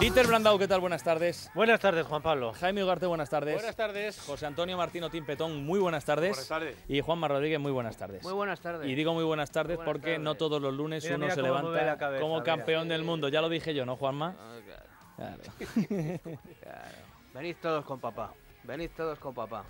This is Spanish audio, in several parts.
Dieter Brandau, ¿qué tal? Buenas tardes. Buenas tardes, Juan Pablo. Jaime Ugarte, buenas tardes. Buenas tardes. José Antonio Martino Timpetón, muy buenas tardes. Buenas tardes. Y Juanma Rodríguez, muy buenas tardes. Muy buenas tardes. Y digo muy buenas tardes porque no todos los lunes uno se levanta como campeón del mundo. Ya lo dije yo, ¿no, Juanma? Oh, claro. todos con papá. Venís todos con papá.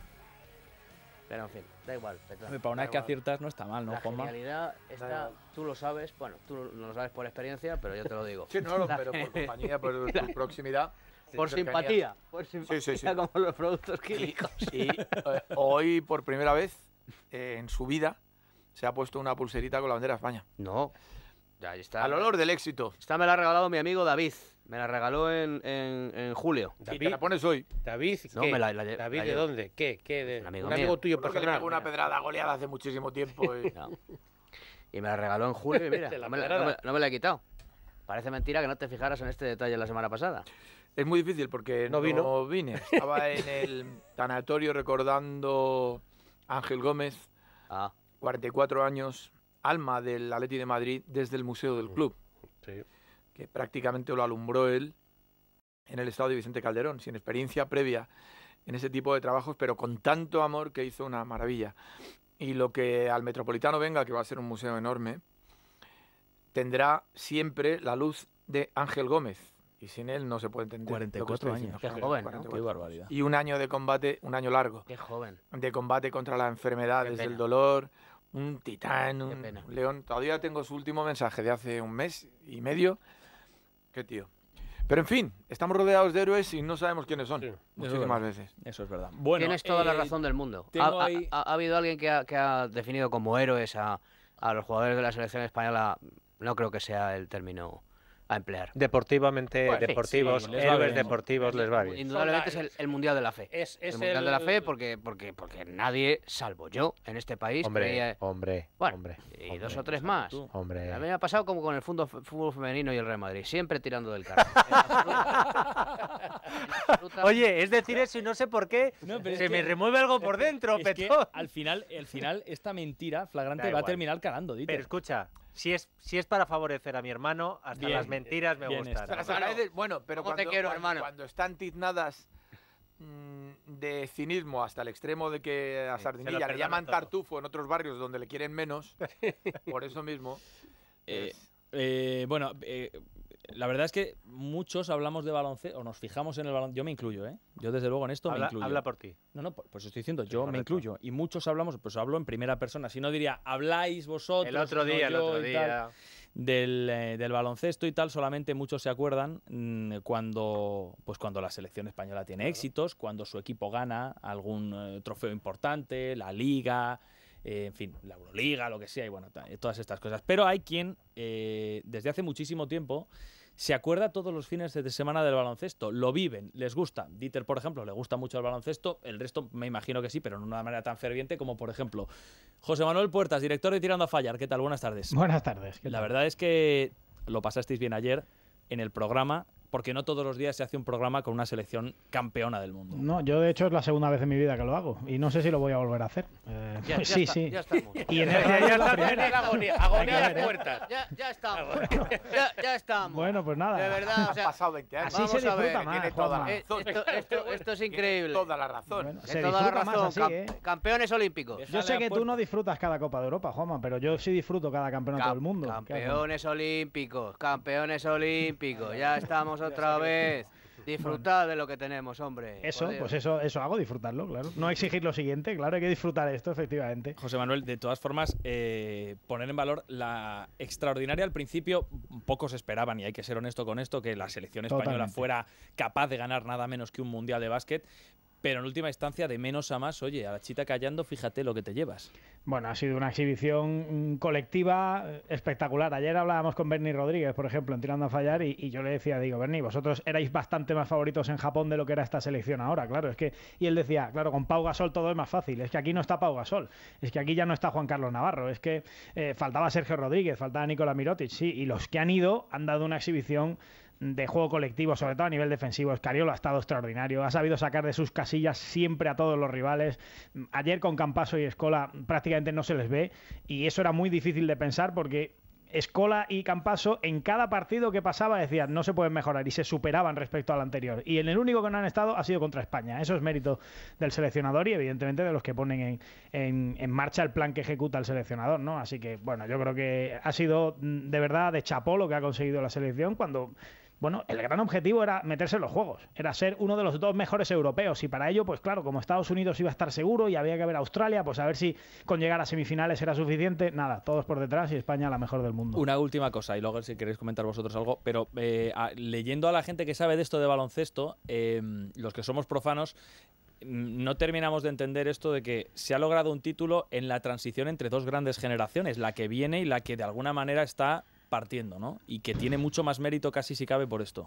Pero en fin, da igual. para una vez que aciertas no está mal, ¿no, La realidad está, tú lo sabes, bueno, tú no lo sabes por experiencia, pero yo te lo digo. sí, no, pero por compañía, por proximidad. Por simpatía, por simpatía, sí, como los productos químicos. Eh, hoy, por primera vez eh, en su vida, se ha puesto una pulserita con la bandera España. No. Ya, está. Al olor del éxito. Esta me la ha regalado mi amigo David. Me la regaló en, julio. ¿Y te la pones hoy? David, David ¿de dónde? ¿Qué? ¿Qué? De, un amigo, tuyo personal. una pedrada goleada hace muchísimo tiempo. Y, me la regaló en julio mira, no, me la he quitado. Parece mentira que no te fijaras en este detalle la semana pasada. Es muy difícil porque no, vino. vine. Estaba en el tanatorio recordando Ángel Gómez, 44 ah. años, alma del Atleti de Madrid, desde el Museo del mm. Club. Sí que prácticamente lo alumbró él en el estado de Vicente Calderón, sin experiencia previa en ese tipo de trabajos, pero con tanto amor que hizo una maravilla. Y lo que al Metropolitano venga, que va a ser un museo enorme, tendrá siempre la luz de Ángel Gómez. Y sin él no se puede entender. 44 años. Qué joven, Qué barbaridad. Y un año de combate, un año largo. Qué joven. De combate contra las enfermedades, el dolor, un titán, un león. Todavía tengo su último mensaje de hace un mes y medio Qué tío. Pero en fin, estamos rodeados de héroes y no sabemos quiénes son. muchísimas veces. Eso es verdad. Bueno, Tienes toda la eh, razón del mundo. Ha, habido alguien que ha, definido como héroes a, a los jugadores de la selección española. No creo que sea el término a emplear. Deportivamente, deportivos, deportivos les va bien. Indudablemente es el, Mundial de la Fe. Es, el Mundial de la Fe porque, porque, porque nadie, salvo yo, en este país... Hombre, hombre, Y dos o tres más. Hombre. A mí me ha pasado como con el fútbol, femenino y el Real Madrid, siempre tirando del carro. Oye, es decir eso y no sé por qué se me remueve algo por dentro, es al final, al final, esta mentira flagrante va a terminar calando, Dite. Pero escucha, si es, si es para favorecer a mi hermano, hasta las mentiras me gustan. Bueno, pero cuando, están tiznadas mm, de cinismo hasta el extremo de que a Sardinilla le llaman tartufo en otros barrios donde le quieren menos, por eso mismo. Eh, eh, bueno, eh, la verdad es que muchos hablamos de baloncesto, o nos fijamos en el baloncesto, yo me incluyo, ¿eh? Yo desde luego en esto me incluyo. Habla por ti. No, no, pues estoy diciendo, yo me incluyo. Y muchos hablamos, pues hablo en primera persona, si no diría, habláis vosotros. El otro día, el otro día. Eh, del, baloncesto y tal, solamente muchos se acuerdan mm, cuando, pues cuando la selección española tiene éxitos, cuando su equipo gana algún eh, trofeo importante, la liga, eh, en fin, la Euroliga, lo que sea, y bueno, todas estas cosas. Pero hay quien, desde hace muchísimo tiempo, se acuerda todos los fines de semana del baloncesto, lo viven, les gusta. Dieter, por ejemplo, le gusta mucho el baloncesto, el resto me imagino que sí, pero no de una manera tan ferviente como, por ejemplo, José Manuel Puertas, director de Tirando a Fallar. ¿Qué tal? Buenas tardes. Buenas tardes. La verdad es que lo pasasteis bien ayer en el programa porque no todos los días se hace un programa con una selección campeona del mundo. No, yo de hecho es la segunda vez en mi vida que lo hago y no sé si lo voy a volver a hacer. Eh, sí, pues sí. Ya estamos. Y en el, ya, la primera. Agonía, agonía las puertas. Ya, ya estamos. ya, estamos. Bueno, pues nada. De verdad. O sea, pasado 20 años. Así se disfruta más, tiene toda esto, esto, es increíble. Toda la razón. toda la razón. ¿eh? Campeones olímpicos. Yo sé que tú no disfrutas cada Copa de Europa, Juanma, pero yo sí disfruto cada campeonato del mundo. Campeones olímpicos, campeones olímpicos. Ya estamos otra vez. Disfrutar de lo que tenemos, hombre. Eso, pues eso, eso hago, disfrutarlo, claro. No exigir lo siguiente, claro, hay que disfrutar esto, efectivamente. José Manuel, de todas formas, eh, poner en valor la extraordinaria al principio, pocos esperaban, y hay que ser honesto con esto, que la selección española fuera capaz de ganar nada menos que un mundial de básquet, pero en última instancia, de menos a más, oye, a la chita callando, fíjate lo que te llevas. Bueno, ha sido una exhibición mm, colectiva eh, espectacular. Ayer hablábamos con Bernie Rodríguez, por ejemplo, en Tirando a Fallar, y, yo le decía, digo, Bernie, vosotros erais bastante más favoritos en Japón de lo que era esta selección ahora, claro. Es que, y él decía, claro, con Pau Gasol todo es más fácil, es que aquí no está Pau Gasol, es que aquí ya no está Juan Carlos Navarro, es que eh, faltaba Sergio Rodríguez, faltaba Nicola Mirotic, sí, y los que han ido han dado una exhibición de juego colectivo, sobre todo a nivel defensivo. ...Escariolo ha estado extraordinario, ha sabido sacar de sus casillas siempre a todos los rivales. Ayer con Campaso y Escola prácticamente no se les ve y eso era muy difícil de pensar porque Escola y Campaso en cada partido que pasaba decían no se pueden mejorar y se superaban respecto al anterior. Y en el único que no han estado ha sido contra España. Eso es mérito del seleccionador y evidentemente de los que ponen en, en marcha el plan que ejecuta el seleccionador, ¿no? Así que, bueno, yo creo que ha sido mm, de verdad de chapó lo que ha conseguido la selección cuando bueno, el gran objetivo era meterse en los juegos, era ser uno de los dos mejores europeos y para ello, pues claro, como Estados Unidos iba a estar seguro y había que ver a Australia, pues a ver si con llegar a semifinales era suficiente, nada, todos por detrás y España la mejor del mundo. Una última cosa, y luego si queréis comentar vosotros algo, pero eh, leyendo a la gente que sabe de esto de baloncesto, em, los que somos profanos, mm, no terminamos de entender esto de que se ha logrado un título en la transición entre dos grandes generaciones, la que viene y la que de alguna manera está partiendo, ¿no? Y que tiene mucho más mérito casi si cabe por esto.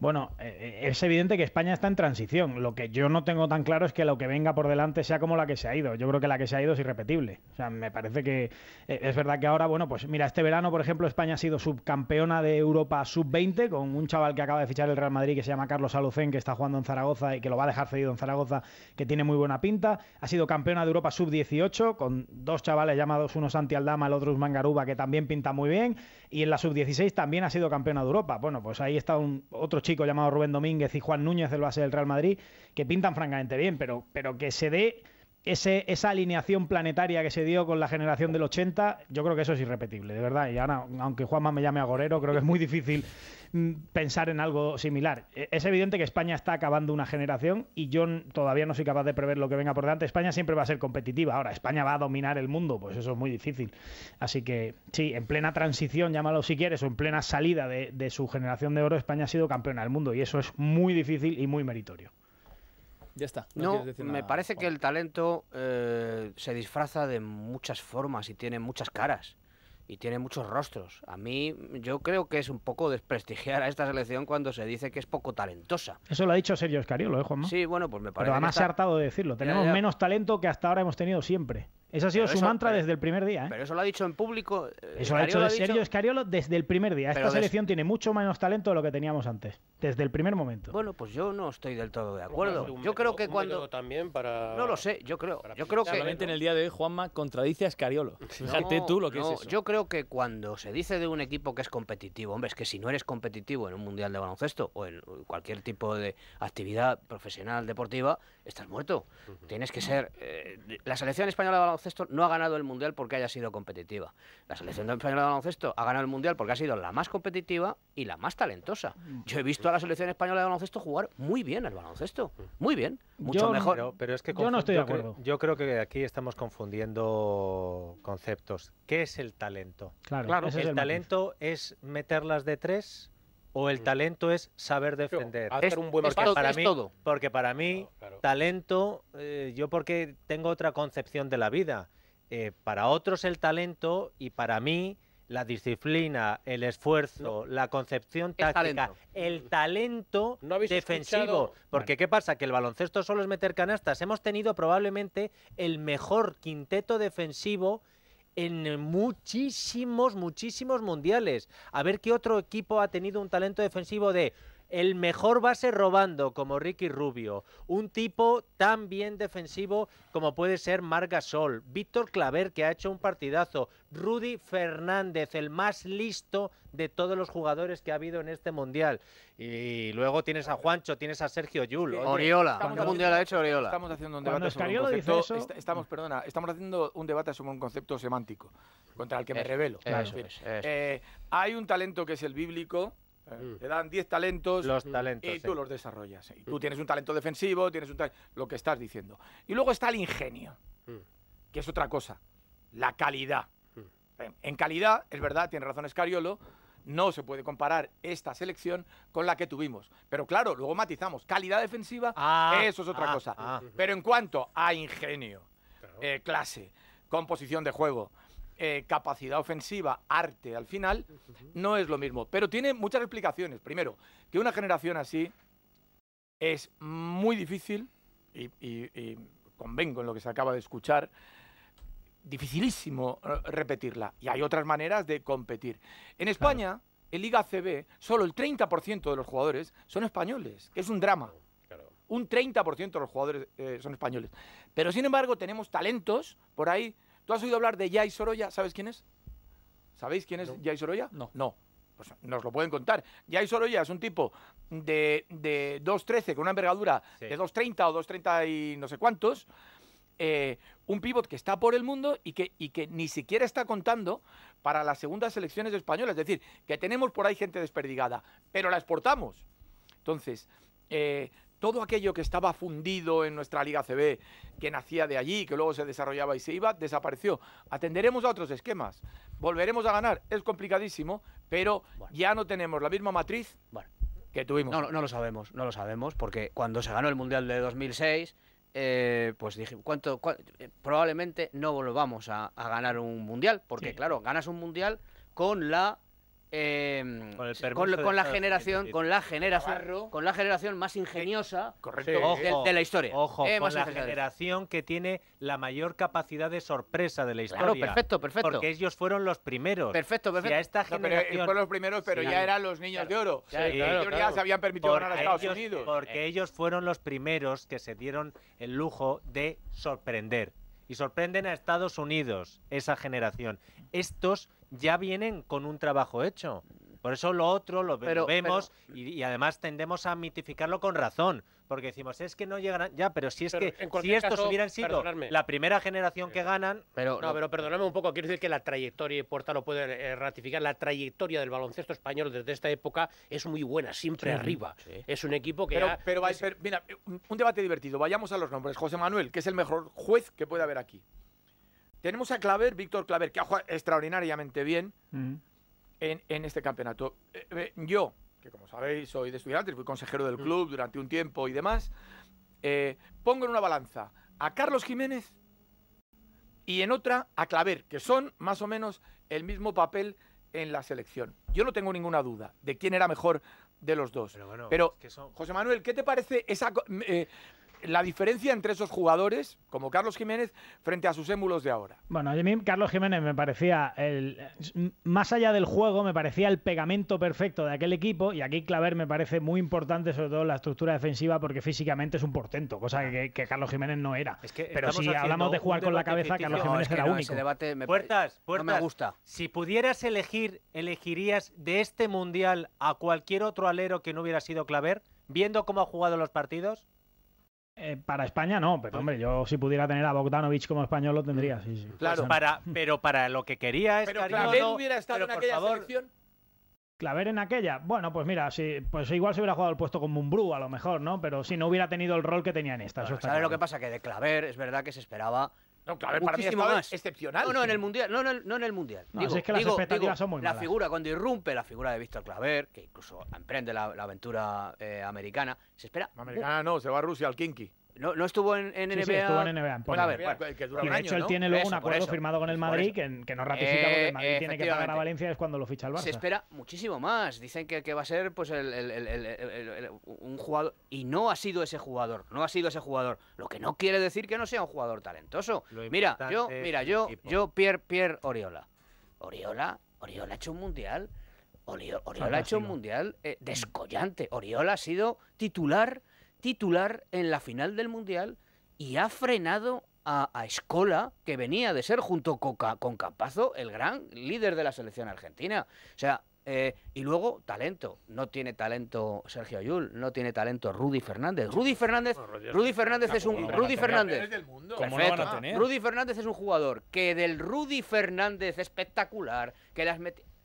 Bueno, eh, eh, es evidente que España está en transición. Lo que yo no tengo tan claro es que lo que venga por delante sea como la que se ha ido. Yo creo que la que se ha ido es irrepetible. O sea, me parece que eh, es verdad que ahora, bueno, pues mira, este verano, por ejemplo, España ha sido subcampeona de Europa sub-20 con un chaval que acaba de fichar el Real Madrid que se llama Carlos Alucén, que está jugando en Zaragoza y que lo va a dejar cedido en Zaragoza, que tiene muy buena pinta. Ha sido campeona de Europa sub-18 con dos chavales llamados, uno Santi Aldama, el otro Usman Garuba, que también pinta muy bien. Y en la sub-16 también ha sido campeona de Europa. Bueno, pues ahí está un, otro chico llamado Rubén Domínguez y Juan Núñez del base del Real Madrid, que pintan francamente bien, pero, pero que se dé esa alineación planetaria que se dio con la generación del 80, yo creo que eso es irrepetible, de verdad. Y ahora, aunque Juanma me llame agorero, creo que es muy difícil mm, pensar en algo similar. E, es evidente que España está acabando una generación y yo todavía no soy capaz de prever lo que venga por delante. España siempre va a ser competitiva. Ahora, España va a dominar el mundo, pues eso es muy difícil. Así que, sí, en plena transición, llámalo si quieres, o en plena salida de su generación de oro, España ha sido campeona del mundo y eso es muy difícil y muy meritorio. Ya está. No, me parece que el talento eh, se disfraza de muchas formas y tiene muchas caras y tiene muchos rostros. A mí yo creo que es un poco desprestigiar a esta selección cuando se dice que es poco talentosa. Eso lo ha dicho Sergio Escariolo, ¿eh, Juanma? Sí, bueno, pues me parece. Pero además se ha hartado de decirlo. Tenemos menos talento que hasta ahora hemos tenido siempre. Eso ha sido su mantra desde el primer día. ¿eh? Pero eso lo ha dicho en público. Eh, eso lo ha dicho de Sergio Escariolo desde el primer día. Esta selección tiene mucho menos talento de lo que teníamos antes, desde el primer momento. Bueno, pues yo no estoy del todo de acuerdo. yo creo que cuando también no lo sé, yo creo, yo creo que en el día de hoy Juanma contradice a Escariolo. Fíjate tú lo que Yo creo que cuando se dice de un equipo que es competitivo, hombre, es que si no eres competitivo en un mundial de baloncesto o en cualquier tipo de actividad profesional deportiva, estás muerto. Tienes que ser... Eh, la selección española de baloncesto no ha ganado el Mundial porque haya sido competitiva. La selección española de baloncesto ha ganado el Mundial porque ha sido la más competitiva y la más talentosa. Yo he visto a la selección española de baloncesto jugar muy bien al baloncesto. Muy bien. Mucho mejor. pero, es que yo no estoy de acuerdo. Yo creo, que aquí estamos confundiendo conceptos. ¿Qué es el talento? Claro, el, el talento es meterlas de tres o el talento es saber defender. Es un buen es, para todo. Porque para mí, talento, eh, yo porque tengo otra concepción de la vida. Eh, para otros el talento y para mí la disciplina, el esfuerzo, la concepción táctica, el talento defensivo. Porque ¿qué pasa? Que el baloncesto solo es meter canastas. Hemos tenido probablemente el mejor quinteto defensivo en eh, muchísimos, muchísimos mundiales. A ver qué otro equipo ha tenido un talento defensivo de el mejor ser robando como Ricky Rubio, un tipo tan bien defensivo como puede ser Marc Gasol, Víctor Claver que ha hecho un partidazo, Rudy Fernández, el más listo de todos los jugadores que ha habido en este mundial. Y luego tienes a Juancho, tienes a Sergio Yul. Oriola, ¿cuánto mundial ha hecho Oriola? Estamos haciendo un debate sobre un concepto, haciendo un debate un concepto semántico contra el que me revelo. Eh, hay un talento que es el bíblico Mm. Te dan 10 talentos, y tú los desarrollas. tú mm. tienes un talento defensivo, tienes un lo que estás diciendo. Y luego está el ingenio, mm. que es otra cosa, la calidad. En calidad, es verdad, tiene razón Escariolo, no se puede comparar esta selección con la que tuvimos. Pero claro, luego matizamos, calidad defensiva, ah, eso es otra ah, cosa. Ah. Pero en cuanto a ingenio, eh, clase, composición de juego, eh, capacidad ofensiva, arte al final, no es lo mismo. Pero tiene muchas explicaciones. Primero, que una generación así es muy difícil, y, convengo en lo que se acaba de escuchar, dificilísimo eh, repetirla. Y hay otras maneras de competir. En España, en Liga CB, solo el 30% de los jugadores son españoles, que es un drama. Oh, un 30% de los jugadores eh, son españoles. Pero sin embargo, tenemos talentos por ahí ¿Tú has oído hablar de Jay Soroya? ¿Sabes quién es? ¿Sabéis quién es no. Jay Soroya? No. No. Pues nos lo pueden contar. Jay Soroya es un tipo de, de 2.13 con una envergadura de 2.30 o 2.30 y no sé cuántos. Eh, un pivot que está por el mundo y que, y que ni siquiera está contando para las segundas elecciones españolas. Es decir, que tenemos por ahí gente desperdigada, pero la exportamos. Entonces, eh, todo aquello que estaba fundido en nuestra Liga CB, que nacía de allí, que luego se desarrollaba y se iba, desapareció. Atenderemos a otros esquemas. Volveremos a ganar. Es complicadísimo, pero ya no tenemos la misma matriz que tuvimos. No, lo sabemos, no lo sabemos, porque cuando se ganó el Mundial de 2006, eh, pues dije, ¿cuánto, eh, probablemente no volvamos a, ganar un Mundial, porque claro, ganas un Mundial con la Em, con, la generación, con la generación, más ingeniosa eh, De, la historia. Eh, con la generación que tiene la mayor capacidad de sorpresa de la historia. perfecto, perfecto. Porque ellos fueron los primeros. Perfecto, perfecto. a esta eh, generación... los primeros, pero ya eran los niños de oro. ya se habían permitido ganar a Estados Unidos. Porque ellos fueron los primeros que se dieron el lujo de sorprender y sorprenden a Estados Unidos, esa generación. Estos ya vienen con un trabajo hecho. Por eso lo otro lo vemos y, además tendemos a mitificarlo con razón, porque decimos, es que no llegarán, ya, pero si es que si estos hubieran sido la primera generación que eh, ganan... Pero, no, pero perdóname un poco, quiero decir que la trayectoria, Porta lo puede eh, ratificar, la trayectoria del baloncesto español desde esta época es muy buena, siempre arriba. Es un equipo que... Pero, va a ser mira, un debate divertido, vayamos a los nombres. José Manuel, que es el mejor juez que puede haber aquí. Tenemos a Claver, Víctor Claver, que ha jugado extraordinariamente bien en, este campeonato. Eh, eh, yo, que como sabéis soy de estudiantes, fui consejero del mm. club durante un tiempo y demás, eh, pongo en una balanza a Carlos Jiménez y en otra a Claver, que son más o menos el mismo papel en la selección. Yo no tengo ninguna duda de quién era mejor de los dos. Pero, que son... José Manuel, ¿qué te parece esa la diferencia entre esos jugadores, como Carlos Jiménez, frente a sus émulos de ahora. Bueno, a mí Carlos Jiménez me parecía, el, más allá del juego, me parecía el pegamento perfecto de aquel equipo y aquí Claver me parece muy importante, sobre todo la estructura defensiva, porque físicamente es un portento, cosa que, Carlos Jiménez no era. Pero si hablamos de jugar con la cabeza, Carlos Jiménez era único. puertas, puertas, gusta. Si pudieras elegir, elegirías de este Mundial a cualquier otro alero que no hubiera sido Claver, viendo cómo ha jugado los partidos. Eh, para España no, pero ah. hombre, yo si pudiera tener a Bogdanovich como español lo tendría, sí, sí. Claro, pues, para, pero para lo que quería es... Pero Claver hubiera estado en aquella Claver en aquella, bueno, pues mira, si, pues igual se hubiera jugado el puesto como un Bru, a lo mejor, ¿no? Pero si no hubiera tenido el rol que tenía en esta. ¿Sabes lo que pasa? Que de Claver es verdad que se esperaba no, claro, para mí más. excepcional. No, no, en el Mundial. No, no, no en el Mundial. digo, La figura, cuando irrumpe la figura de Víctor Claver, que incluso emprende la, aventura eh, americana, se espera... Americana no, se va a Rusia, al Kinky. No, no, estuvo en, NBA. Sí, estuvo en NBA. a ver, que dura y de hecho, él tiene luego un acuerdo firmado con el Madrid que, que, no ratifica porque el Madrid tiene que pagar a Valencia es cuando lo ficha el Barça. Se espera muchísimo más. Dicen que, que va a ser pues un jugador. Y no ha sido ese jugador. No ha sido ese jugador. Lo que no quiere decir que no sea un jugador talentoso. Mira, yo, mira, yo, yo, Pierre, Pierre Oriola. Oriola, Oriola ha hecho un mundial. Oriola, ha hecho un mundial eh, descollante. Oriola ha sido titular titular en la final del Mundial y ha frenado a, Escola, que venía de ser junto con, con Campazo el gran líder de la selección argentina. O sea, eh, y luego, talento. No tiene talento Sergio Ayul, no tiene talento Rudy Fernández. Rudy Fernández, Rudy Fernández es un Rudy Fernández. Rudy Fernández es un jugador que del Rudy Fernández espectacular, que las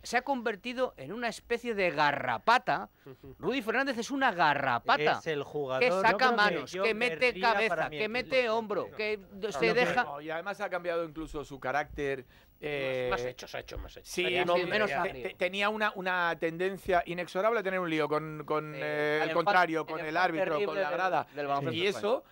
se ha convertido en una especie de garrapata. Rudy Fernández es una garrapata. Es el jugador que saca manos, que, mete cabeza, que mete hombro, que se deja. y además ha cambiado incluso su carácter. más, eh, hecho, ha hecho más hechos. Sí, eh, menos tenía una, una tendencia inexorable a tener un lío con, eh, el, contrario, con el árbitro, con la grada. y eso.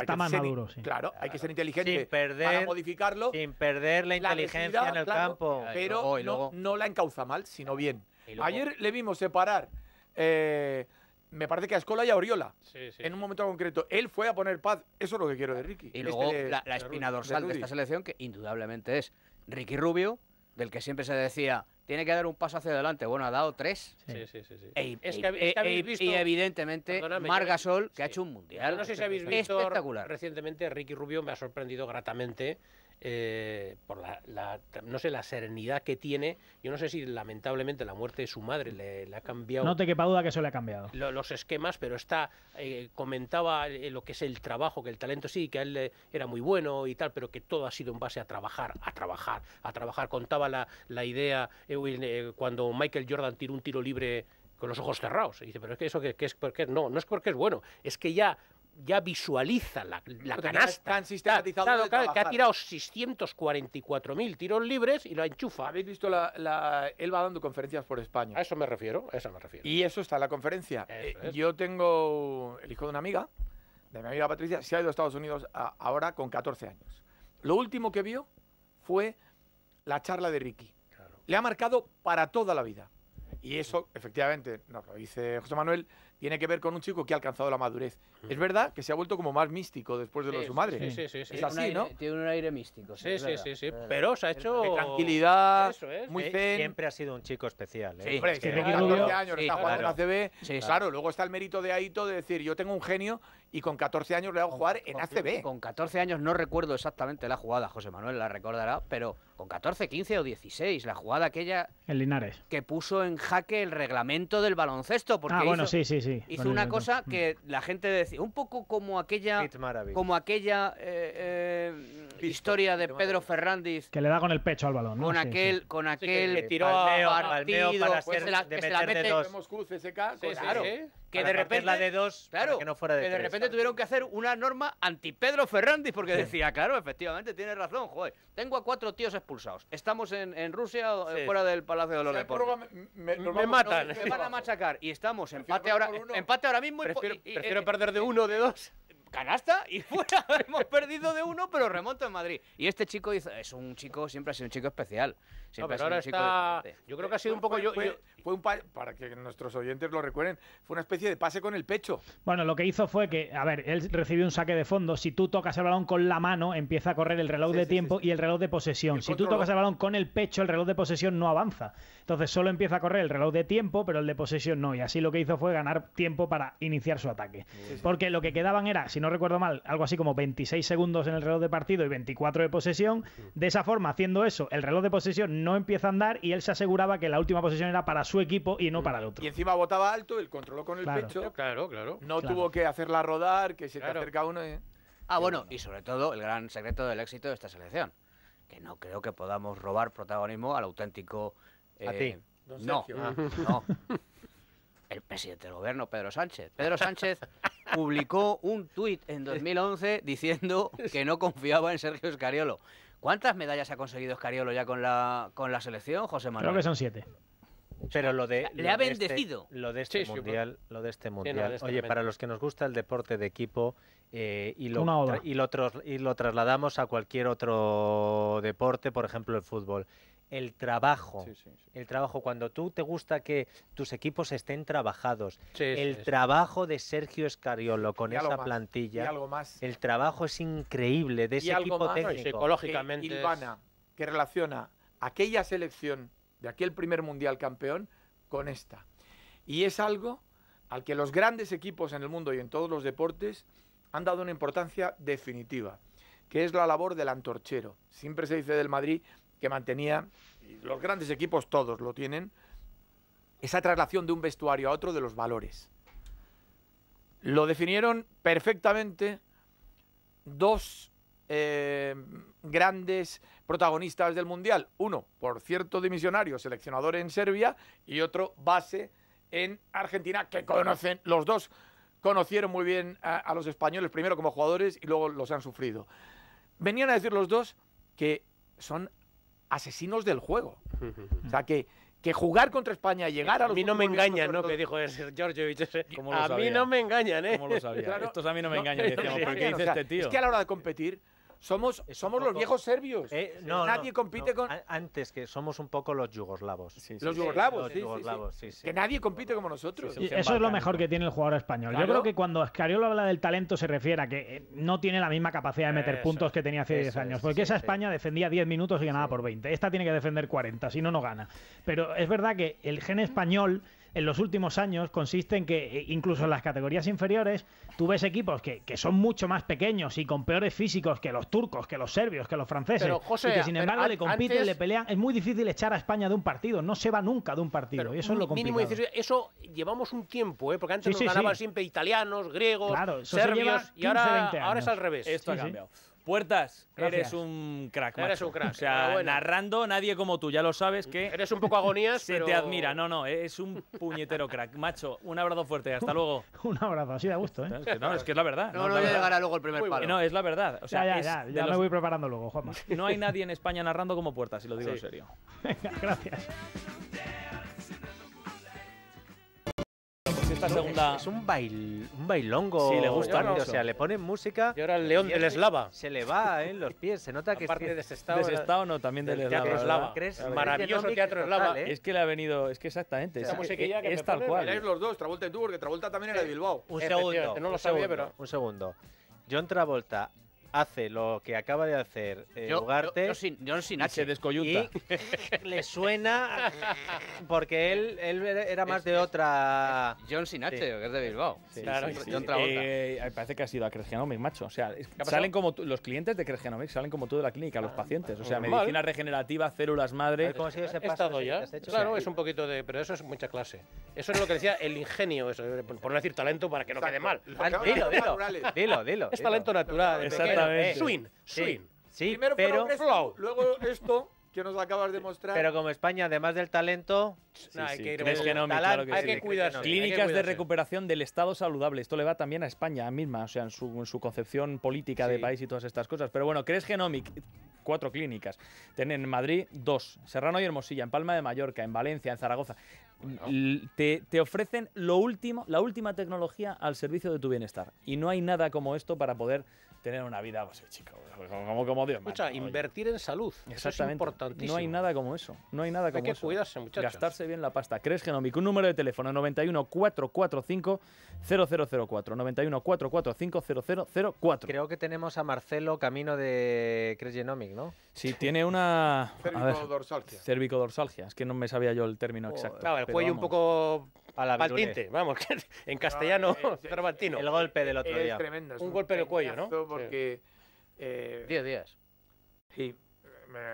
Está más maduro, sí. Claro, hay que ser inteligente para modificarlo. Sin perder la inteligencia en el campo. Pero no, la encauza mal, sino bien. Ayer le vimos separar... Eh, me parece que a Escola y a Oriola. en un momento concreto. Él fue a poner paz. Eso es lo que quiero de Ricky. Y este luego la, espina dorsal de esta selección, que indudablemente es Ricky Rubio, del que siempre se decía tiene que dar un paso hacia adelante. Bueno, ha dado tres. Sí, sí, sí. sí. y evidentemente Margasol, que ha hecho un mundial. No sé si habéis visto espectacular. recientemente, Ricky Rubio me ha sorprendido gratamente eh, por la, no sé, la serenidad que tiene. Yo no sé si lamentablemente la muerte de su madre le, ha cambiado. No te quepa duda que eso le ha cambiado. los esquemas, pero está, eh, comentaba eh, lo que es el trabajo, que el talento sí, que él era muy bueno y tal, pero que todo ha sido en base a trabajar, a trabajar, a trabajar. Contaba la, la idea cuando Michael Jordan tira un tiro libre con los ojos cerrados. dice, pero es que eso es porque no, no es porque es bueno, es que ya ya visualiza la, la canasta. Tan sistematizado que ha tirado 644.000 tiros libres y lo enchufa. Habéis visto, la, él va dando conferencias por España. A eso me refiero, a eso me refiero. Y eso está en la conferencia. Eh, yo tengo el hijo de una amiga, de mi amiga Patricia, se ha ido a Estados Unidos ahora con 14 años. Lo último que vio fue la charla de Ricky. Le ha marcado para toda la vida. Y eso, efectivamente, nos lo dice José Manuel, tiene que ver con un chico que ha alcanzado la madurez. Mm. Es verdad que se ha vuelto como más místico después de lo de su madre. Sí, sí, sí. Es así, ¿no? Tiene un aire místico. Sí, sí, sí, sí. Pero se ha hecho... tranquilidad, muy zen. Siempre ha sido un chico especial. ¿eh? Sí, hombre, que 14 años, está jugando en ACB. Claro. luego está el mérito de Aito de decir, yo tengo un genio y con 14 años le hago jugar en ACB. Con 14 años no recuerdo exactamente la jugada, José Manuel la recordará, pero con 14, 15 o 16, la jugada aquella... En Linares. Que puso en jaque el reglamento del baloncesto. ah, bueno, sí, sí, sí hizo una cosa mm. que la gente decía, un poco como aquella, como aquella eh, eh, historia de Pedro Fernández. Que le da con el pecho al balón. ¿no? Con aquel, con aquel que tiró al partido, para pues que la, mete. claro. ¿eh? que de repente la de que no de repente tuvieron que hacer una norma anti Pedro Ferrandis porque decía claro efectivamente tiene razón joder tengo a cuatro tíos expulsados estamos en, Rusia o eh, fuera del Palacio de los Deportes me, matan me van a machacar y estamos empate ahora empate ahora mismo prefiero, y, prefiero eh, perder de eh, uno de dos canasta y fuera. Hemos perdido de uno, pero remonto en Madrid. Y este chico es un chico, siempre ha sido un chico especial. Yo creo que ha sido un poco... yo, fue, un Para que nuestros oyentes lo recuerden, fue una especie de pase con el pecho. Bueno, lo que hizo fue que, a ver, él recibió un saque de fondo. Si tú tocas el balón con la mano, empieza a correr el reloj de tiempo y el reloj de posesión. si tú tocas el balón con el pecho, el reloj de posesión no avanza. Entonces solo empieza a correr el reloj de tiempo, pero el de posesión no. Y así lo que hizo fue ganar tiempo para iniciar su ataque. Porque lo que quedaban era, si no recuerdo mal, algo así como 26 segundos en el reloj de partido y 24 de posesión. Mm. De esa forma, haciendo eso, el reloj de posesión no empieza a andar y él se aseguraba que la última posición era para su equipo y no mm. para el otro. Y encima votaba alto, él controló con el pecho. Claro, claro. No tuvo que hacerla rodar, que se te acerca uno. Ah, bueno, y sobre todo el gran secreto del éxito de esta selección, que no creo que podamos robar protagonismo al auténtico. Eh, ti. Don no, no. Ah. El presidente del gobierno, Pedro Sánchez. Pedro Sánchez publicó un tuit en 2011 diciendo que no confiaba en Sergio Escariolo. ¿Cuántas medallas ha conseguido Escariolo ya con la, con la selección, José Manuel? Creo que son siete. Pero lo de le ha este bendecido. lo de este mundial, lo de este mundial. Este Oye, para los que nos gusta el deporte de equipo eh, y lo y y lo trasladamos a cualquier otro deporte, por ejemplo el fútbol el trabajo. El trabajo, cuando tú te gusta que tus equipos estén trabajados, el trabajo de Sergio Escariolo con esa plantilla, el trabajo es increíble de ese equipo técnico. que, que relaciona aquella selección de aquel primer mundial campeón con esta. Y es algo al que los grandes equipos en el mundo y en todos los deportes han dado una importancia definitiva, que es la labor del antorchero. Siempre se dice del Madrid que mantenía, y los grandes equipos todos lo tienen, esa traslación de un vestuario a otro de los valores. Lo definieron perfectamente dos eh, grandes protagonistas del Mundial. Uno, por cierto, dimisionario, seleccionador en Serbia, y otro, base en Argentina, que conocen los dos conocieron muy bien a, los españoles, primero como jugadores y luego los han sufrido. Venían a decir los dos que son asesinos del juego. o sea que que jugar contra España, llegar a los. A mí no me engañan, ¿no? Que dijo Giorgio. A mí no me engañan, ¿eh? Como lo sabía. Claro, Estos a mí no me engañan. Decíamos, qué dice este tío? Es que a la hora de competir, somos, los viejos serbios. Eh, nadie compite con. Antes que somos un poco los yugoslavos. los yugoslavos, sí, Que nadie compite como nosotros. eso es lo mejor que tiene el jugador español. Yo creo que cuando Escariolo habla del talento se refiere a que eh, no tiene la misma capacidad de meter puntos que tenía hace 10 años. Porque esa España defendía 10 minutos y ganaba por 20. Esta tiene que defender 40, si no, no gana. Pero es verdad que el gen español en los últimos años consiste en que eh, incluso en las categorías inferiores tú ves equipos que, que son mucho más pequeños y con peores físicos que los turcos, que los serbios, que los franceses. y que sin embargo le compiten, le pelean. Es muy difícil echar a España de un partido, no se va nunca de un partido. y eso es lo complicado. Mínimo eso llevamos un tiempo, ¿eh? porque antes nos ganaban siempre italianos, griegos, serbios, y ahora, ahora es al revés. Esto ha cambiado puertas, eres un crack. Macho. Eres un crack. O sea, ah, narrando, nadie como tú, ya lo sabes que. Eres un poco agonías, se te admira. No, no, es un puñetero crack. Macho, un abrazo fuerte, hasta luego. un abrazo, así de gusto, ¿eh? no, es que es la verdad. No, no, a llegar llegará luego el primer palo. No, es la verdad. O sea, ya, ya, ya, ya me voy preparando luego, Juanma. No hay nadie en España narrando como puertas, si lo digo en serio. gracias es un, un bailongo. Sí, le gusta. o sea, le ponen música. Y ahora el león del eslava. Se le va eh, en los pies. Se nota que. Aparte de desestado. Desestado, no, también del, teatro eslava. Maravilloso teatro eslava. ¿eh? Es que le ha venido. Es que exactamente. Es, pues es tal cual. Miráis los dos, Travolta y tú, porque Travolta también era de eh, Bilbao. Un segundo. No lo sabía, pero. Un segundo. John Travolta hace lo que acaba de hacer eh, john sin, Se descoyunta. le suena porque él, él era más de otra. John Sinache que es de Bilbao. Sí, claro, eh, parece que ha sido a Cresgenomics, macho. O sea, salen como los clientes de Cresgenomics salen como tú de la clínica, los ah, pacientes. O sea, medicina regenerativa, células madre. ¿Cómo ha ese pasado ya? Claro, es un poquito de. Pero eso es mucha clase. Eso es lo que decía el ingenio, eso, por no decir talento para que no quede mal. Dilo, dilo, dilo, dilo, Es talento natural. Exacto. Eh, swing, swing. Sí, Primero pero... Luego esto que nos acabas de mostrar. Pero como España, además del talento, hay, que ir Clínicas de recuperación del Estado saludable. Esto le va también a España misma, o sea, en su, concepción política de país y todas estas cosas. Pero bueno, ¿crees Genomic? Cuatro clínicas. Tienen en Madrid dos, Serrano y Hermosilla, en Palma de Mallorca, en Valencia, en Zaragoza. Te, te, ofrecen lo último, la última tecnología al servicio de tu bienestar. Y no hay nada como esto para poder tener una vida, pues chico, como, como Dios. Escucha, invertir en salud. Eso es importantísimo. No hay nada como eso. No hay nada como eso. que cuidarse, muchachos. Gastarse bien la pasta. Cres Genomic, un número de teléfono 91 445 0004. 91 445 0004. Creo que tenemos a Marcelo camino de Cres Genomic, ¿no? Sí, tiene una. Cervicodorsalgia. Cervicodorsalgia. Es que no me sabía yo el término exacto. Claro, el cuello un poco a la vamos, en castellano, eh, El golpe del otro día. un, golpe golpe el cuello, ¿no? Porque. Eh, días. Sí,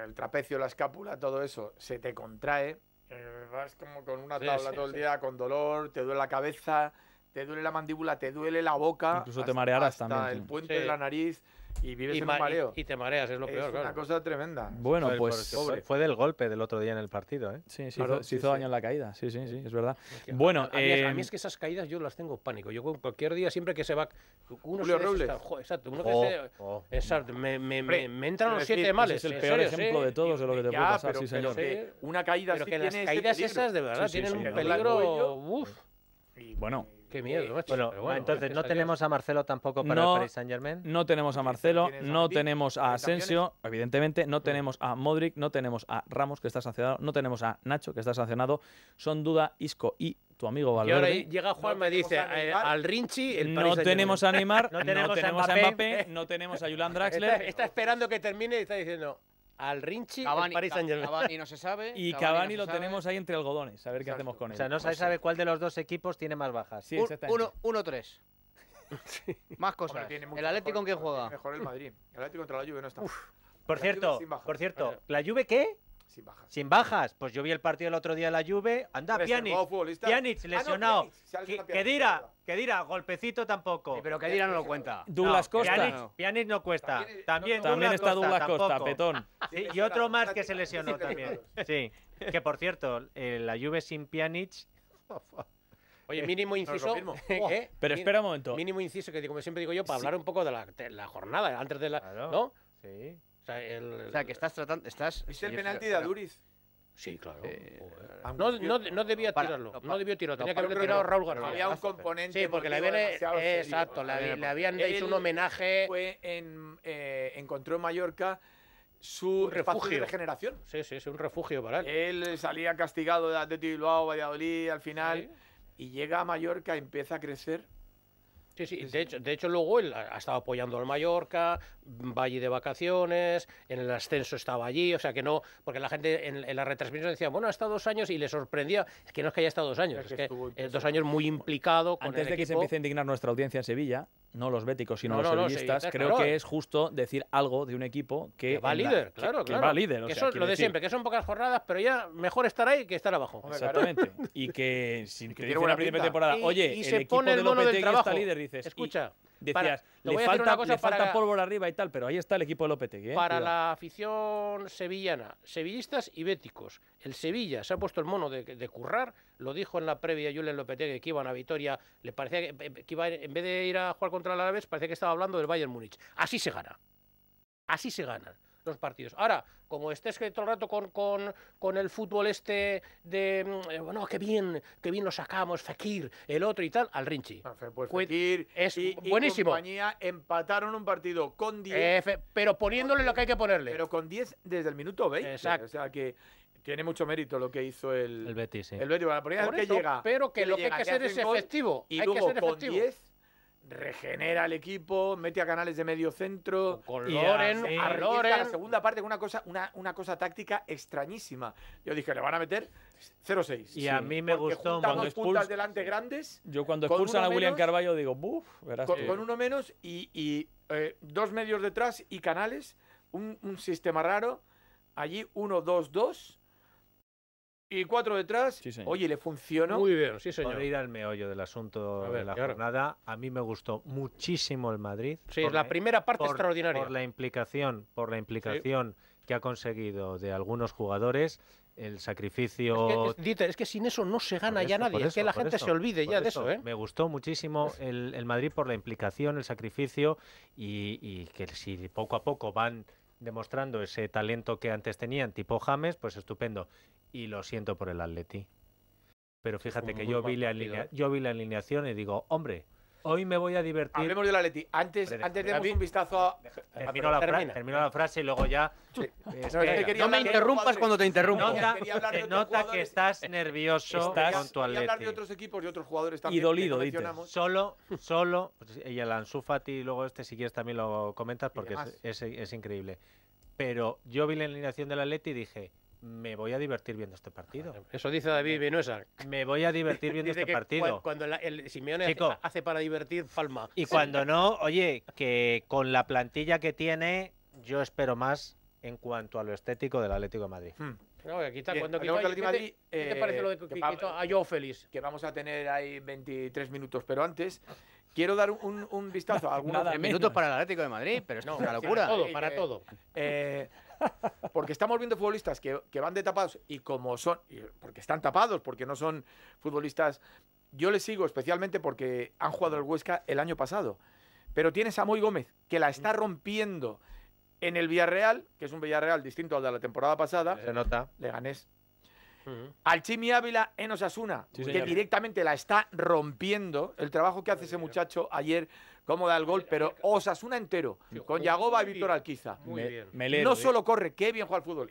el trapecio, la escápula, todo eso se te contrae. Eh, vas como con una tabla todo el día, con dolor, te duele la cabeza, te duele la mandíbula, te duele la boca. Incluso hasta, te marearás hasta también. El puente de la nariz. Y vives en un mareo. Y, te mareas, es lo peor, Es una cosa tremenda. Bueno, pues fue del golpe del otro día en el partido, ¿eh? Sí, sí, sí, se hizo daño en la caída. Sí, sí, sí, es verdad. bueno, a, eh... a, mí, eh, es que esas caídas yo las tengo pánico. Yo cualquier día siempre que se va uno Julio se Robles. exacto, uno oh, se, oh. exacto, me, me, me, entran los siete males. Es el peor ejemplo de todos de lo que te puede pasar, sí, señor. una caída pero que las caídas esas de verdad tienen un peligro, Y Uf. bueno, Qué miedo, Bueno, entonces no tenemos a Marcelo tampoco para el Paris Saint Germain. No tenemos a Marcelo, no tenemos a Asensio, evidentemente, no mm. tenemos a Modric, no tenemos a Ramos, que está sancionado, no tenemos a Nacho, que está sancionado. Son duda Isco y tu amigo Valverde. Y ahora llega Juan me dice eh, al Rinchi, el Paris No tenemos a Neymar, no tenemos a Mbappé, no tenemos a Julian Draxler. está esperando que termine y está diciendo al Rinchi, Cavani, Paris Saint Germain. Cavani no se sabe. Y Cavani, lo tenemos ahí entre algodones, a ver qué hacemos con él. O sea, no se sabe cuál de los dos equipos tiene más bajas. uno exactamente. tres Más cosas. ¿El Atlético en qué juega? Mejor el Madrid. El Atlético contra la Juve no está. Por, cierto, por cierto, por cierto, ¿la Juve qué? Sin bajas. Sin bajas. Pues yo vi el partido el otro día de la Juve. Anda, Pjanic. Ah, Pjanic lesionado. Que dirá, que Kedira, golpecito tampoco. Pero pero Kedira no lo cuenta. Douglas Costa. Pjanic, no. cuesta. También, está Douglas Costa, petón. y otro más que se lesionó también. Sí. Que por cierto, eh, la Juve sin Pjanic... Oye, eh, mínimo inciso. ¿eh? Pero espera un momento. Mínimo inciso que, como siempre digo yo, para hablar un poco de la, jornada, antes de la. ¿No? Sí el, o sea, que estás tratando. Estás, ¿Viste el penalti de Aduriz? Sí, claro. Eh, no, no, no, debía tirarlo, no debió tirarlo, tenía que tirado Raúl García. Había un componente. Sí, porque le habían, exacto, le, hecho un homenaje. Fue en, eh, encontró en Mallorca su refugio de generación. Sí, sí, es un refugio para él. Él salía castigado de Atleti Bilbao, Valladolid, al final, y llega a Mallorca, empieza a crecer Sí, sí, de hecho, de hecho luego él ha estado apoyando al Mallorca, mm, va allí de vacaciones, en el ascenso estaba allí, o sea que no, porque la gente en, la retransmisión decía, bueno, ha estado dos años y le sorprendía, es que no es que haya estado dos años, es, que, eh, dos años muy implicado con Antes de que se empiece a indignar nuestra audiencia en Sevilla, no los béticos, sino los no, creo que es justo decir algo de un equipo que, va líder, claro, va líder. eso lo de siempre, que son pocas jornadas, pero ya mejor estar ahí que estar abajo. Exactamente. y que sin te dicen a principio de temporada, oye, el equipo de Lopetegui del está líder, dices, escucha, decías, le, falta, pólvora arriba y tal, pero ahí está el equipo de Lopetegui. ¿eh? Para la afición sevillana, sevillistas y béticos, el Sevilla se ha puesto el mono de, currar, lo dijo en la previa Julen Lopetegui que iba a una victoria, le parecía que, eh, iba, en vez de ir a jugar contra el Alavés, parecía que estaba hablando del Bayern Múnich. Así se gana. Así se gana los partidos. Ahora, como estés que todo el rato con, con, con, el fútbol este de, mm, eh, bueno, qué bien, qué bien lo sacamos, Fakir, el otro y tal, al Rinchi. Ah, pues Fakir. es buenísimo. Y compañía empataron un partido con 10. Eh, pero poniéndole lo que hay que ponerle. Pero con 10 desde el minuto 20. Exacto. O sea que tiene mucho mérito lo que hizo el, el Betis. El Betis, bueno, que llega, pero que, lo que hay que hacer es efectivo. Y luego que ser con diez regenera el equipo, mete a canales de medio centro, con Loren, a Loren. la segunda parte con una cosa, una, una cosa táctica extrañísima. Yo dije, le van a meter 0-6. Y a mí me gustó cuando puntas delante grandes. Yo cuando expulsan a William Carballo digo, buf, Con, uno menos y, eh, dos medios detrás y canales, un, un sistema raro. Allí 1-2-2 y cuatro detrás. Oye, le funcionó. Muy bien, sí, señor. Por ir al meollo del asunto de la jornada, a mí me gustó muchísimo el Madrid. Sí, la, primera parte extraordinaria. Por la implicación, por la implicación que ha conseguido de algunos jugadores, el sacrificio. Es que, es, que sin eso no se gana ya nadie. es que la gente se olvide ya de eso. ¿eh? Me gustó muchísimo el, Madrid por la implicación, el sacrificio y que si poco a poco van demostrando ese talento que antes tenían, tipo James, pues estupendo. Y lo siento por el Atleti. Pero fíjate que yo vi, la ¿eh? yo vi la alineación y digo, hombre, hoy me voy a divertir. Hablemos del Atleti. Antes, Pero, antes demos un vistazo a. Termino, la, frase y luego ya. Eh, no, me interrumpas cuando te interrumpo. Nota, te nota que estás nervioso con tu Atleti. hablar otros equipos y otros jugadores también. Solo, solo. Pues, y el Fati y luego este, si quieres, también lo comentas porque es, es, increíble. Pero yo vi la alineación del Atleti y dije: me voy a divertir viendo este partido. Eso dice David eh, Vinuesa. Me voy a divertir viendo este partido. cuando el Simeone hace, para divertir, palma. Y cuando no, oye, que con la plantilla que tiene, yo espero más en cuanto a lo estético del Atlético de Madrid. Hmm. No, aquí está. Cuando ¿qué, te, ¿Qué eh, parece lo de que, a yo Que vamos a tener ahí 23 minutos, pero antes Quiero dar un, vistazo a algunos minutos para el Atlético de Madrid, pero es una locura. Para todo, eh, porque estamos viendo futbolistas que, van de tapados y como son, porque están tapados, porque no son futbolistas. Yo les sigo especialmente porque han jugado el Huesca el año pasado. Pero tienes a Moy Gómez, que la está rompiendo en el Villarreal, que es un Villarreal distinto al de la temporada pasada. Se nota. Le ganés. Al Chimi Ávila en Osasuna, que directamente la está rompiendo. El trabajo que hace ese muchacho ayer, cómo da el gol, pero Osasuna entero, con Yagoba y Víctor Alquiza. no eh. solo corre, qué bien juega al fútbol.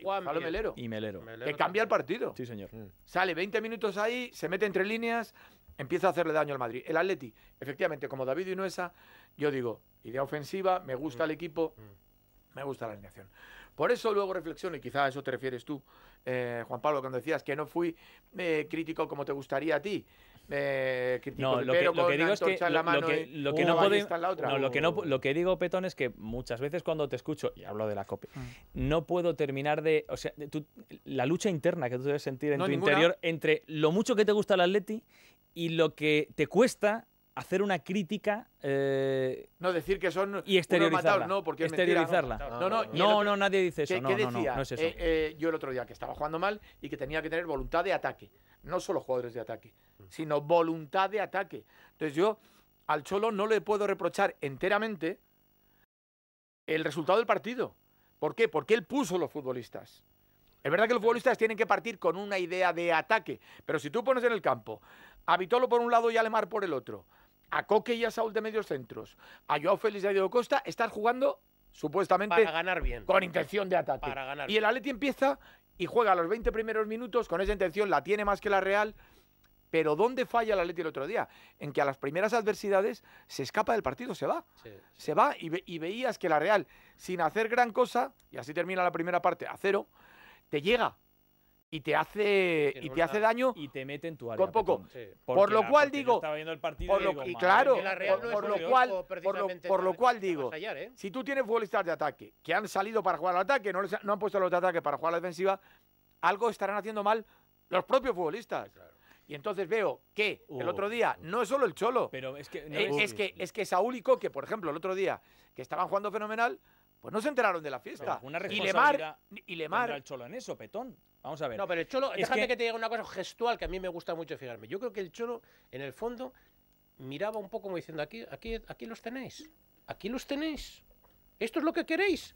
Y Melero. Que cambia el partido. Sí, señor. Mm. Sale 20 minutos ahí, se mete entre líneas, empieza a hacerle daño al Madrid. El Atleti, efectivamente, como David Inuesa, yo digo, idea ofensiva, me gusta mm. el equipo, mm. me gusta la alineación. Por eso luego reflexiono, y quizá a eso te refieres tú, eh, Juan Pablo, cuando decías que no fui eh, crítico como te gustaría a ti. Eh, no, lo que, digo es uh. que lo, digo Petón es que muchas veces cuando te escucho y hablo de la copia, mm. no puedo terminar de o sea la lucha interna que tú debes sentir en tu interior entre lo mucho que te gusta el Atleti y lo que te cuesta hacer una crítica. Eh, no, decir que son. Y exteriorizarla. no, porque no, no, nadie dice eso. ¿Qué, decía? no, eh, eh, yo el otro día que estaba jugando mal y que tenía que tener voluntad de ataque. No solo jugadores de ataque, mm. sino voluntad de ataque. Entonces yo al Cholo no le puedo reprochar enteramente el resultado del partido. ¿Por qué? Porque él puso los futbolistas. Es verdad que los futbolistas tienen que partir con una idea de ataque, pero si tú pones en el campo a Vitolo por un lado y a por el otro, a Coque y a Saúl de medios centros, a Joao Félix y a Diego Costa, estar jugando supuestamente para ganar bien. con intención de ataque. ganar y el Atleti empieza y juega los 20 primeros minutos con esa intención, la tiene más que la Real, pero ¿dónde falla el Atleti el otro día? En que a las primeras adversidades se escapa del partido, se va. Se va y, y, veías que la Real, sin hacer gran cosa, y así termina la primera parte a cero, te llega y te hace y te hace daño y te mete en tu área con poco por lo cual digo y, claro por, lo cual, por, lo cual digo ¿eh? si tú tienes futbolistas de ataque que han salido para jugar al ataque no, han puesto los de ataque para jugar a la defensiva algo estarán haciendo mal los propios futbolistas Y entonces veo que el otro día, no es solo el Cholo, pero es que, eh, es, que, es que Saúl y Coque, por ejemplo, el otro día, que estaban jugando fenomenal, pues no se enteraron de la fiesta. Una y Lemar, y Lemar. El Cholo en eso, Petón. Vamos a ver. No, pero el Cholo, es que... te diga una cosa gestual que a mí me gusta mucho fijarme. Yo creo que el Cholo, en el fondo, miraba un poco como diciendo, aquí, aquí, aquí los tenéis, aquí los tenéis, esto es lo que queréis.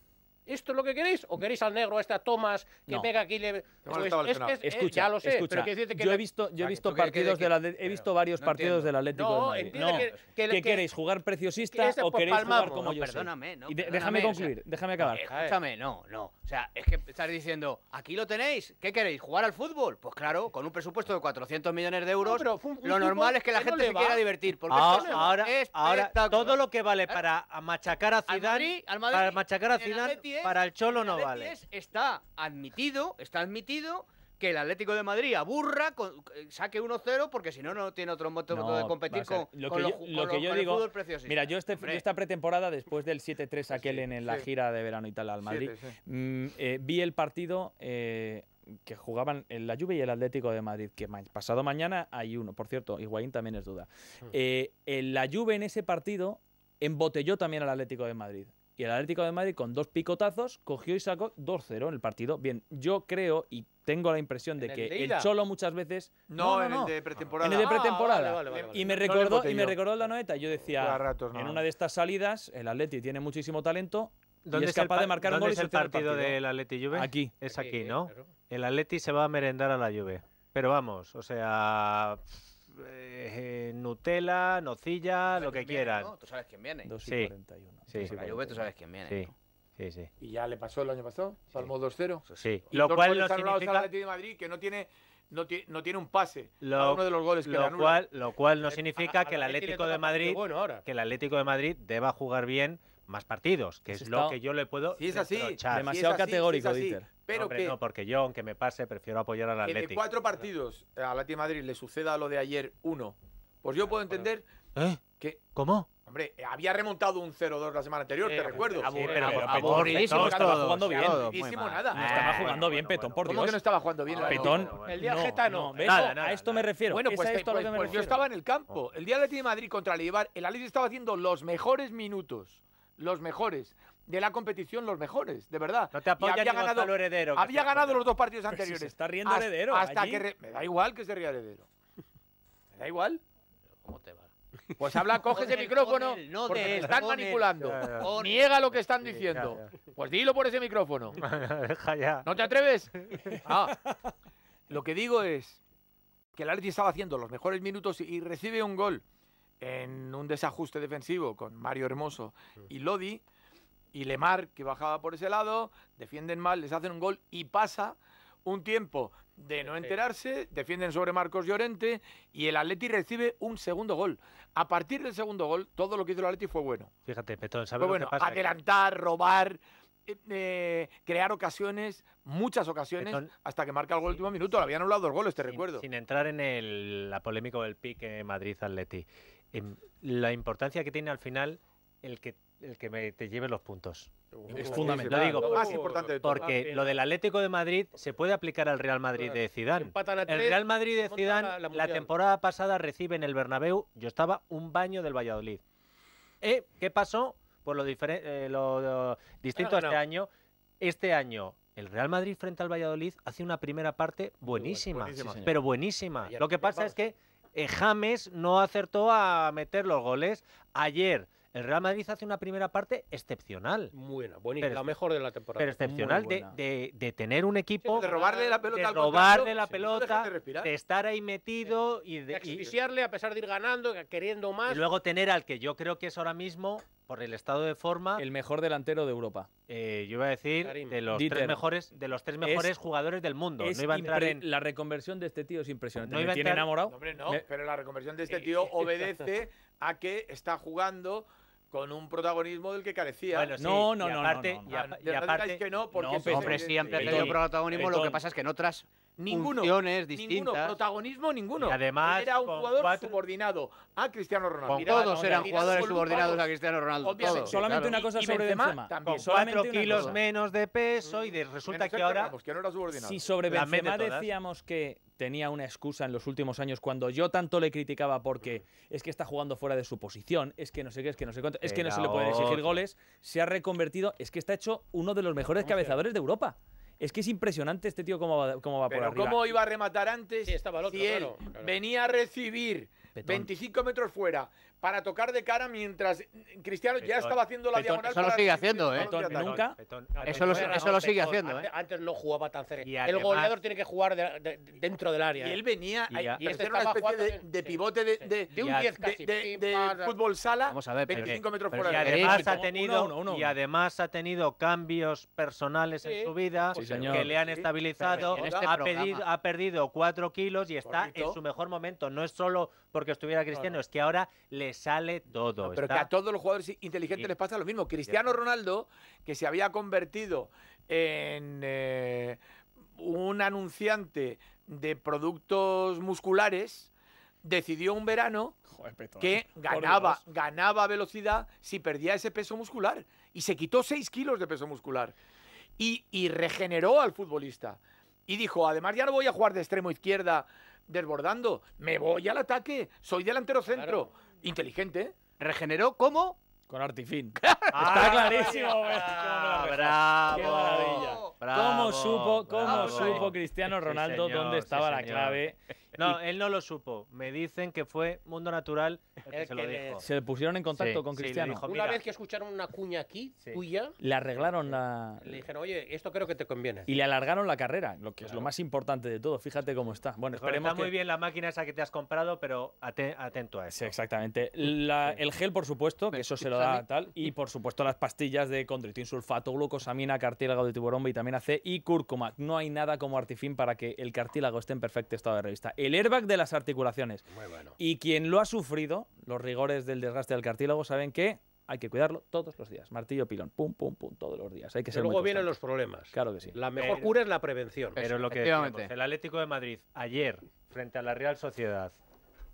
¿Esto es lo que queréis? ¿O queréis al negro, este, a esta Thomas, que pega aquí? Le... Pues eh, escucha, escucha. yo he visto, yo he visto partidos he visto varios partidos del Atlético de Madrid. No, que, ¿Qué queréis? ¿Jugar preciosista o queréis jugar como yo Perdóname, déjame concluir, déjame acabar. Escúchame, no, no. O sea, es que estás diciendo, aquí lo tenéis, ¿qué queréis? ¿Jugar al fútbol? Pues claro, con un presupuesto de 400 millones de euros, lo normal es que la gente se quiera divertir. Porque ah, ahora, ahora, todo lo que vale ¿Eh? para machacar a Zidane, para machacar a Zidane para el Cholo no vale. Está admitido, está admitido que el Atlético de Madrid aburra, con, eh, saque 1-0, porque si no, no tiene otro motivo de competir con, lo que yo, digo, Mira, yo, este, esta pretemporada, después del 7-3 aquel en, la gira de verano y tal al Madrid, mm, eh, vi el partido eh, que jugaban en la lluvia y el Atlético de Madrid, que pasado mañana hay uno. Por cierto, Higuaín también es duda. Mm. en la Juve en ese partido embotelló también al Atlético de Madrid. Y el Atlético de Madrid, con dos picotazos, cogió y sacó 2-0 en el partido. Bien, yo creo y tengo la impresión de que el, Cholo muchas veces. No, ah, en el de pretemporada. En de y me recordó, y me recordó la noeta. Yo decía, en una de estas salidas, el Atleti tiene muchísimo talento. y es capaz de marcar un gol es el partido, del Atleti Juve? Aquí. Es aquí, eh, ¿no? El Atleti se va a merendar a la Juve. Pero vamos, o sea. Eh, eh, Nutella, nocilla, lo que quieran. Tú sabes quién viene. 2 y sí. 41. Sí, la Juve tú sabes quién viene. Sí. Sí, sí. Y ya le pasó el año pasado, Salmo 2-0. Sí. lo cual no significa... Atlético de Madrid, que no tiene no, tiene un pase a uno de los goles que lo cual lo cual no significa que el Atlético de Madrid que el Atlético de Madrid deba jugar bien más partidos que pues es, lo que yo le puedo sí, es así, demasiado categórico sí, pero que, porque yo, aunque me pase, prefiero apoyar al Atlético. Que en cuatro partidos al Atlético Madrid le suceda lo de ayer uno, pues yo puedo entender ¿Eh? que... ¿Cómo? Hombre, había remontado un 0-2 la semana anterior, eh, te recuerdo. pero, aburridísimo, No estaba jugando bien. nada. No estaba jugando bien Petón, por ¿Cómo Dios? que no estaba jugando bien? Petón. el día no, Geta no. a esto me refiero. Bueno, pues, esto pues yo estaba en el campo. Oh. El día de Atlético Madrid contra el Eibar, el Atlético estaba haciendo los mejores minutos. Los mejores de la competición los mejores, de verdad. No te había ganado, Heredero. Había ganado los dos partidos anteriores. está riendo Heredero. me da igual que se ría Heredero. Me da igual. Pues habla, coge ese micrófono están manipulando. Niega lo que están diciendo. pues dilo por ese micrófono. Deja ya. ¿No te atreves? Ah. lo que digo es que el Atleti estaba haciendo los mejores minutos y recibe un gol en un desajuste defensivo con Mario Hermoso y Lodi y Lemar, que bajaba por ese lado, defienden mal, les hacen un gol y pasa un tiempo de no enterarse, defienden sobre Marcos Llorente y el Atleti recibe un segundo gol. A partir del segundo gol, todo lo que hizo el Atleti fue bueno. Fíjate, Petón, ¿sabes bueno, Adelantar, robar, eh, eh, crear ocasiones, muchas ocasiones, hasta que marca el gol último minuto. habían anulado dos goles, te recuerdo. Sin entrar en la polémica del pique Madrid-Atleti. Em, la importancia que tiene al final el que el que me, te lleve los puntos. Es fundamental. Lo digo, más importante Porque ah, lo del Atlético de Madrid se puede aplicar al Real Madrid de Zidane. El Real Madrid de Zidane la, temporada pasada recibe en el Bernabéu, yo estaba un baño del Valladolid. Eh, ¿Qué pasó? Por lo, eh, lo, distinto a este año. Este año el Real Madrid frente al Valladolid hace una primera parte buenísima, pero buenísima. Lo que pasa es que eh, James no acertó a meter los goles. Ayer el Real Madrid hace una primera parte excepcional. Buena, buena, la mejor de la temporada. Pero excepcional de, tener un equipo. de robarle la pelota. De robarle la pelota, de, estar ahí metido y de. Asfixiarle a pesar de ir ganando, queriendo más. Y luego tener al que yo creo que es ahora mismo, por el estado de forma. El mejor delantero de Europa. Eh, yo iba a decir de los tres mejores, de los tres mejores jugadores del mundo. No iba a entrar en... La reconversión de este tío es impresionante. No iba a entrar... Me tiene enamorado. No, pero la reconversión de este tío obedece a que está jugando con un protagonismo del que carecía. Bueno, sí. no, no, y aparte, no, no, y, aparte, que no, porque no, siempre ha tenido protagonismo, lo que pasa es que en otras ninguno, funciones Ninguno, protagonismo ninguno. además, era un jugador subordinado a Cristiano Ronaldo. todos eran jugadores subordinados a Cristiano Ronaldo. Obviamente, solamente una cosa sobre Benzema. También. Con kilos menos de peso y mm. resulta que ahora... Si sobre Benzema decíamos que tenía una excusa en los últimos años cuando yo tanto le criticaba porque es que está jugando fuera de su posición, es que no sé qué, es que no sé cuánto, es que no se le puede exigir goles, se ha reconvertido, es que está hecho uno de los mejores cabezadores de Europa. Es que es impresionante este tío cómo va, cómo va por ¿Cómo iba a rematar antes? estaba el otro, venía a recibir 25 metros fuera para tocar de cara mientras mm, Cristiano ya estaba haciendo la diagonal. Eso lo sigue haciendo, ¿eh? nunca. eso lo, eso lo sigue haciendo, ¿eh? Antes no jugaba tan cerca. el goleador tiene que jugar dentro del área. Y ¿eh? él venía y, a, hacer este una especie de, pivote de, un 10 De, fútbol sala, Vamos a ver, 25 metros por área. Y además, ha tenido, cambios personales en su vida que le han estabilizado. ha, este ha, perdido 4 kilos y está en su mejor momento. No es solo porque estuviera Cristiano, es que ahora le sale todo. Ah, pero que a todos los jugadores inteligentes les pasa lo mismo. Cristiano Ronaldo, que se había convertido en eh, un anunciante de productos musculares, decidió un verano que ganaba, ganaba velocidad si perdía ese peso muscular. Y se quitó 6 kilos de peso muscular. Y, y, regeneró al futbolista. Y dijo, además ya no voy a jugar de extremo izquierda desbordando, me voy al ataque, soy delantero centro inteligente, regeneró como... Con Artifin. Está ah, clarísimo. Ah, bravo, ¡Qué maravilla! ¿Cómo supo, cómo supo Cristiano Ronaldo dónde estaba la clave? No, él no lo supo. Me dicen que fue Mundo Natural el que, se lo dijo. pusieron en contacto con Cristiano. una vez que escucharon una cuña aquí, tuya. Le arreglaron la. Le dijeron, oye, esto creo que te conviene. Y le alargaron la carrera, lo que es lo más importante de todo. Fíjate cómo está. Bueno, esperemos. Está muy bien la máquina esa que te has comprado, pero atento a eso. Sí, exactamente. el gel, por supuesto, que eso se lo da tal. Y por supuesto, las pastillas de condritin sulfato, glucosamina, cartílago de tiburón, vitamina C y cúrcuma. No hay nada como artifín para que el cartílago esté en perfecto estado de revista el airbag de las articulaciones. Muy bueno. Y quien lo ha sufrido, los rigores del desgaste del cartílago, saben que hay que cuidarlo todos los días. Martillo, pilón, pum, pum, pum, todos los días. Hay que luego vienen los problemas. Claro que sí. La mejor cura es la prevención. Pero lo que el Atlético de Madrid ayer frente a la Real Sociedad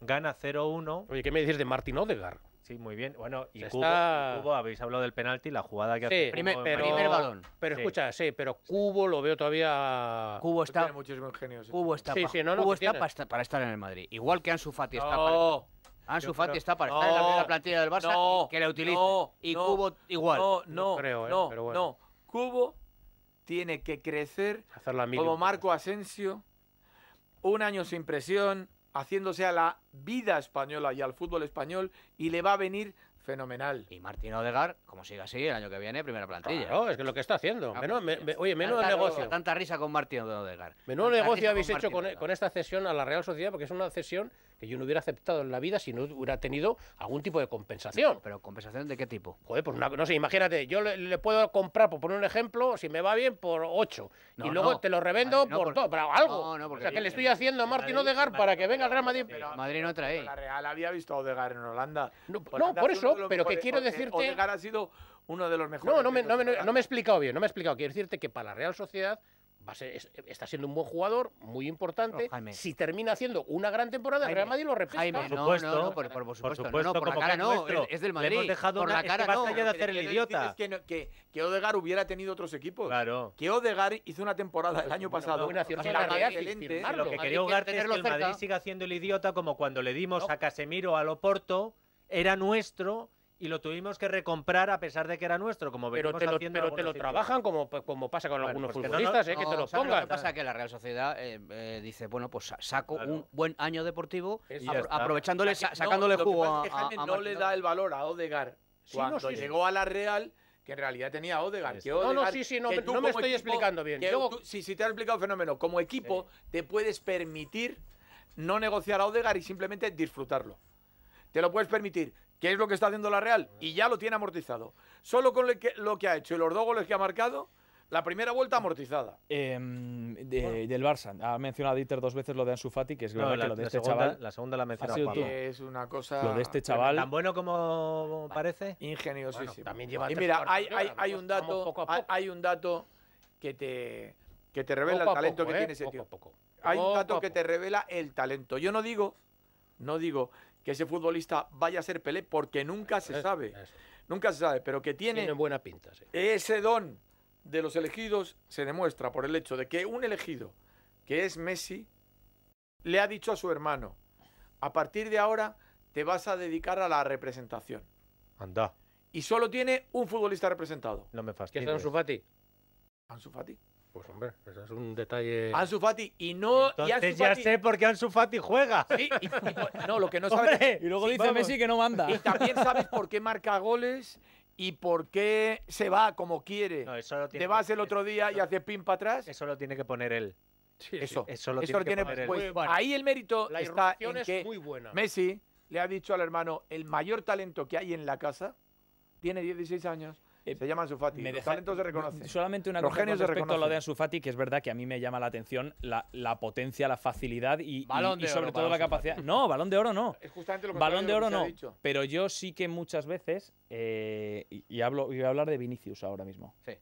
gana 0-1. Oye, ¿qué me dices de Martín Odegar? Sí, muy bien. Bueno, y Cubo, habéis hablado del penalti, la jugada que sí, hace. Primer, pero, primer balón. Pero escucha, sí, pero Cubo lo veo todavía. Cubo está. Tiene muchísimo ingenio. Cubo está, no, Cubo está para, estar, para, estar, en el Madrid. Igual que Ansu Fati está para. Ansu Fati está para estar en la plantilla del Barça que la utilice. y Cubo igual. No, no, creo, ¿eh? no, pero bueno. no. Cubo tiene que crecer como Marco Asensio. Un año sin presión haciéndose a la vida española y al fútbol español y le va a venir Fenomenal. Y Martín Odegar, como siga así, el año que viene, primera plantilla. es que lo que está haciendo. Ah, pues, oye, menos negocio. Tanta risa con Martín Odegar. Menos negocio habéis hecho e- con, esta cesión a la Real Sociedad, porque es una cesión que yo no hubiera aceptado en la vida si no hubiera tenido algún tipo de compensación. ¿Pero compensación de qué tipo? Joder, pues no sé, imagínate, yo le, puedo comprar, por poner un ejemplo, si me va bien, por 8. y luego te lo revendo por, algo. o sea, que le estoy haciendo a Martín Odegar para que venga al Real Madrid. Madrid no trae. La Real había visto a Odegar en Holanda. no pues por eso pero, que quiero decirte... Odegar ha sido uno de los mejores. No, no me, no, me, he explicado bien, no me he explicado. Quiero decirte que para la Real Sociedad Va a ser, está siendo un buen jugador, muy importante. si termina haciendo una gran temporada, Real Madrid lo repite. por, supuesto, por, por, por supuesto, por, supuesto, no, por la cara no, es, del Madrid. hemos dejado por la cara que no. de hacer el idiota. Es que, que, Odegar hubiera tenido otros equipos. Claro. Que Odegar hizo una temporada el año pasado. una Madrid, excelente. Lo que quería Ugarte es que el Madrid siga haciendo el idiota como cuando le dimos a Casemiro a Loporto era nuestro y lo tuvimos que recomprar a pesar de que era nuestro, como pero te lo, Pero te lo trabajan como, pues, como pasa con algunos pues futbolistas, ¿eh? que, te lo pongan. Lo que pasa es que la Real Sociedad eh, eh, dice, bueno, pues saco un buen año deportivo, aprovechándole, sacándole jugo a, No le da el valor a Odegar. Cuando llegó a la Real que en realidad tenía Odegar no, no, sí, sí, no, no me estoy explicando bien. si te has explicado el fenómeno. Como equipo te puedes permitir no negociar a Odegar y simplemente disfrutarlo te lo puedes permitir, que es lo que está haciendo la Real, y ya lo tiene amortizado. Solo con lo que, ha hecho y los dos goles que ha marcado, la primera vuelta amortizada. Em, del Barça. Ha mencionado Dieter dos veces lo de Ansu Fati, que es verdad lo de este chaval. La segunda la ha mencionado Es una cosa. Lo de este chaval. Tan bueno como parece. Ingeniosísimo. también lleva y mira, hay, hay, hay, un dato, hay un dato que te, te revela el talento que ¿eh? tiene ese tío. Hay un dato que te revela el talento. Yo no digo, no digo que ese futbolista vaya a ser Pelé, porque nunca se sabe. Nunca se sabe, pero que tiene. Tiene buena pinta, sí. Ese don de los elegidos se demuestra por el hecho de que un elegido, que es Messi, le ha dicho a su hermano: a partir de ahora te vas a dedicar a la representación. Anda. Y solo tiene un futbolista representado. No me fastidies. ¿Qué es Ansu Fati? Ansu pues hombre, eso es un detalle. Ansu Fati y no. Entonces ya sé por qué Ansu Fati juega. Sí, y, no, lo que no sabes. y luego dice Messi que no manda. Y también sabes por qué marca goles y por qué se va como quiere. No, eso lo tiene Te vas el otro día y hace pin para atrás. Eso lo tiene que poner él. eso, eso lo tiene, que poner él. Pues, ahí el mérito está en que muy Messi le ha dicho al hermano el mayor talento que hay en la casa tiene 16 años eh, se llama Ansu Fati. se Solamente una cosa respecto a lo de Ansu que es verdad que a mí me llama la atención la, potencia, la facilidad y, sobre todo la capacidad. No, balón de oro no. Es justamente lo que Balón de oro no. Pero yo sí que muchas veces, eh, y, hablo, y voy a hablar de Vinicius ahora mismo. Sí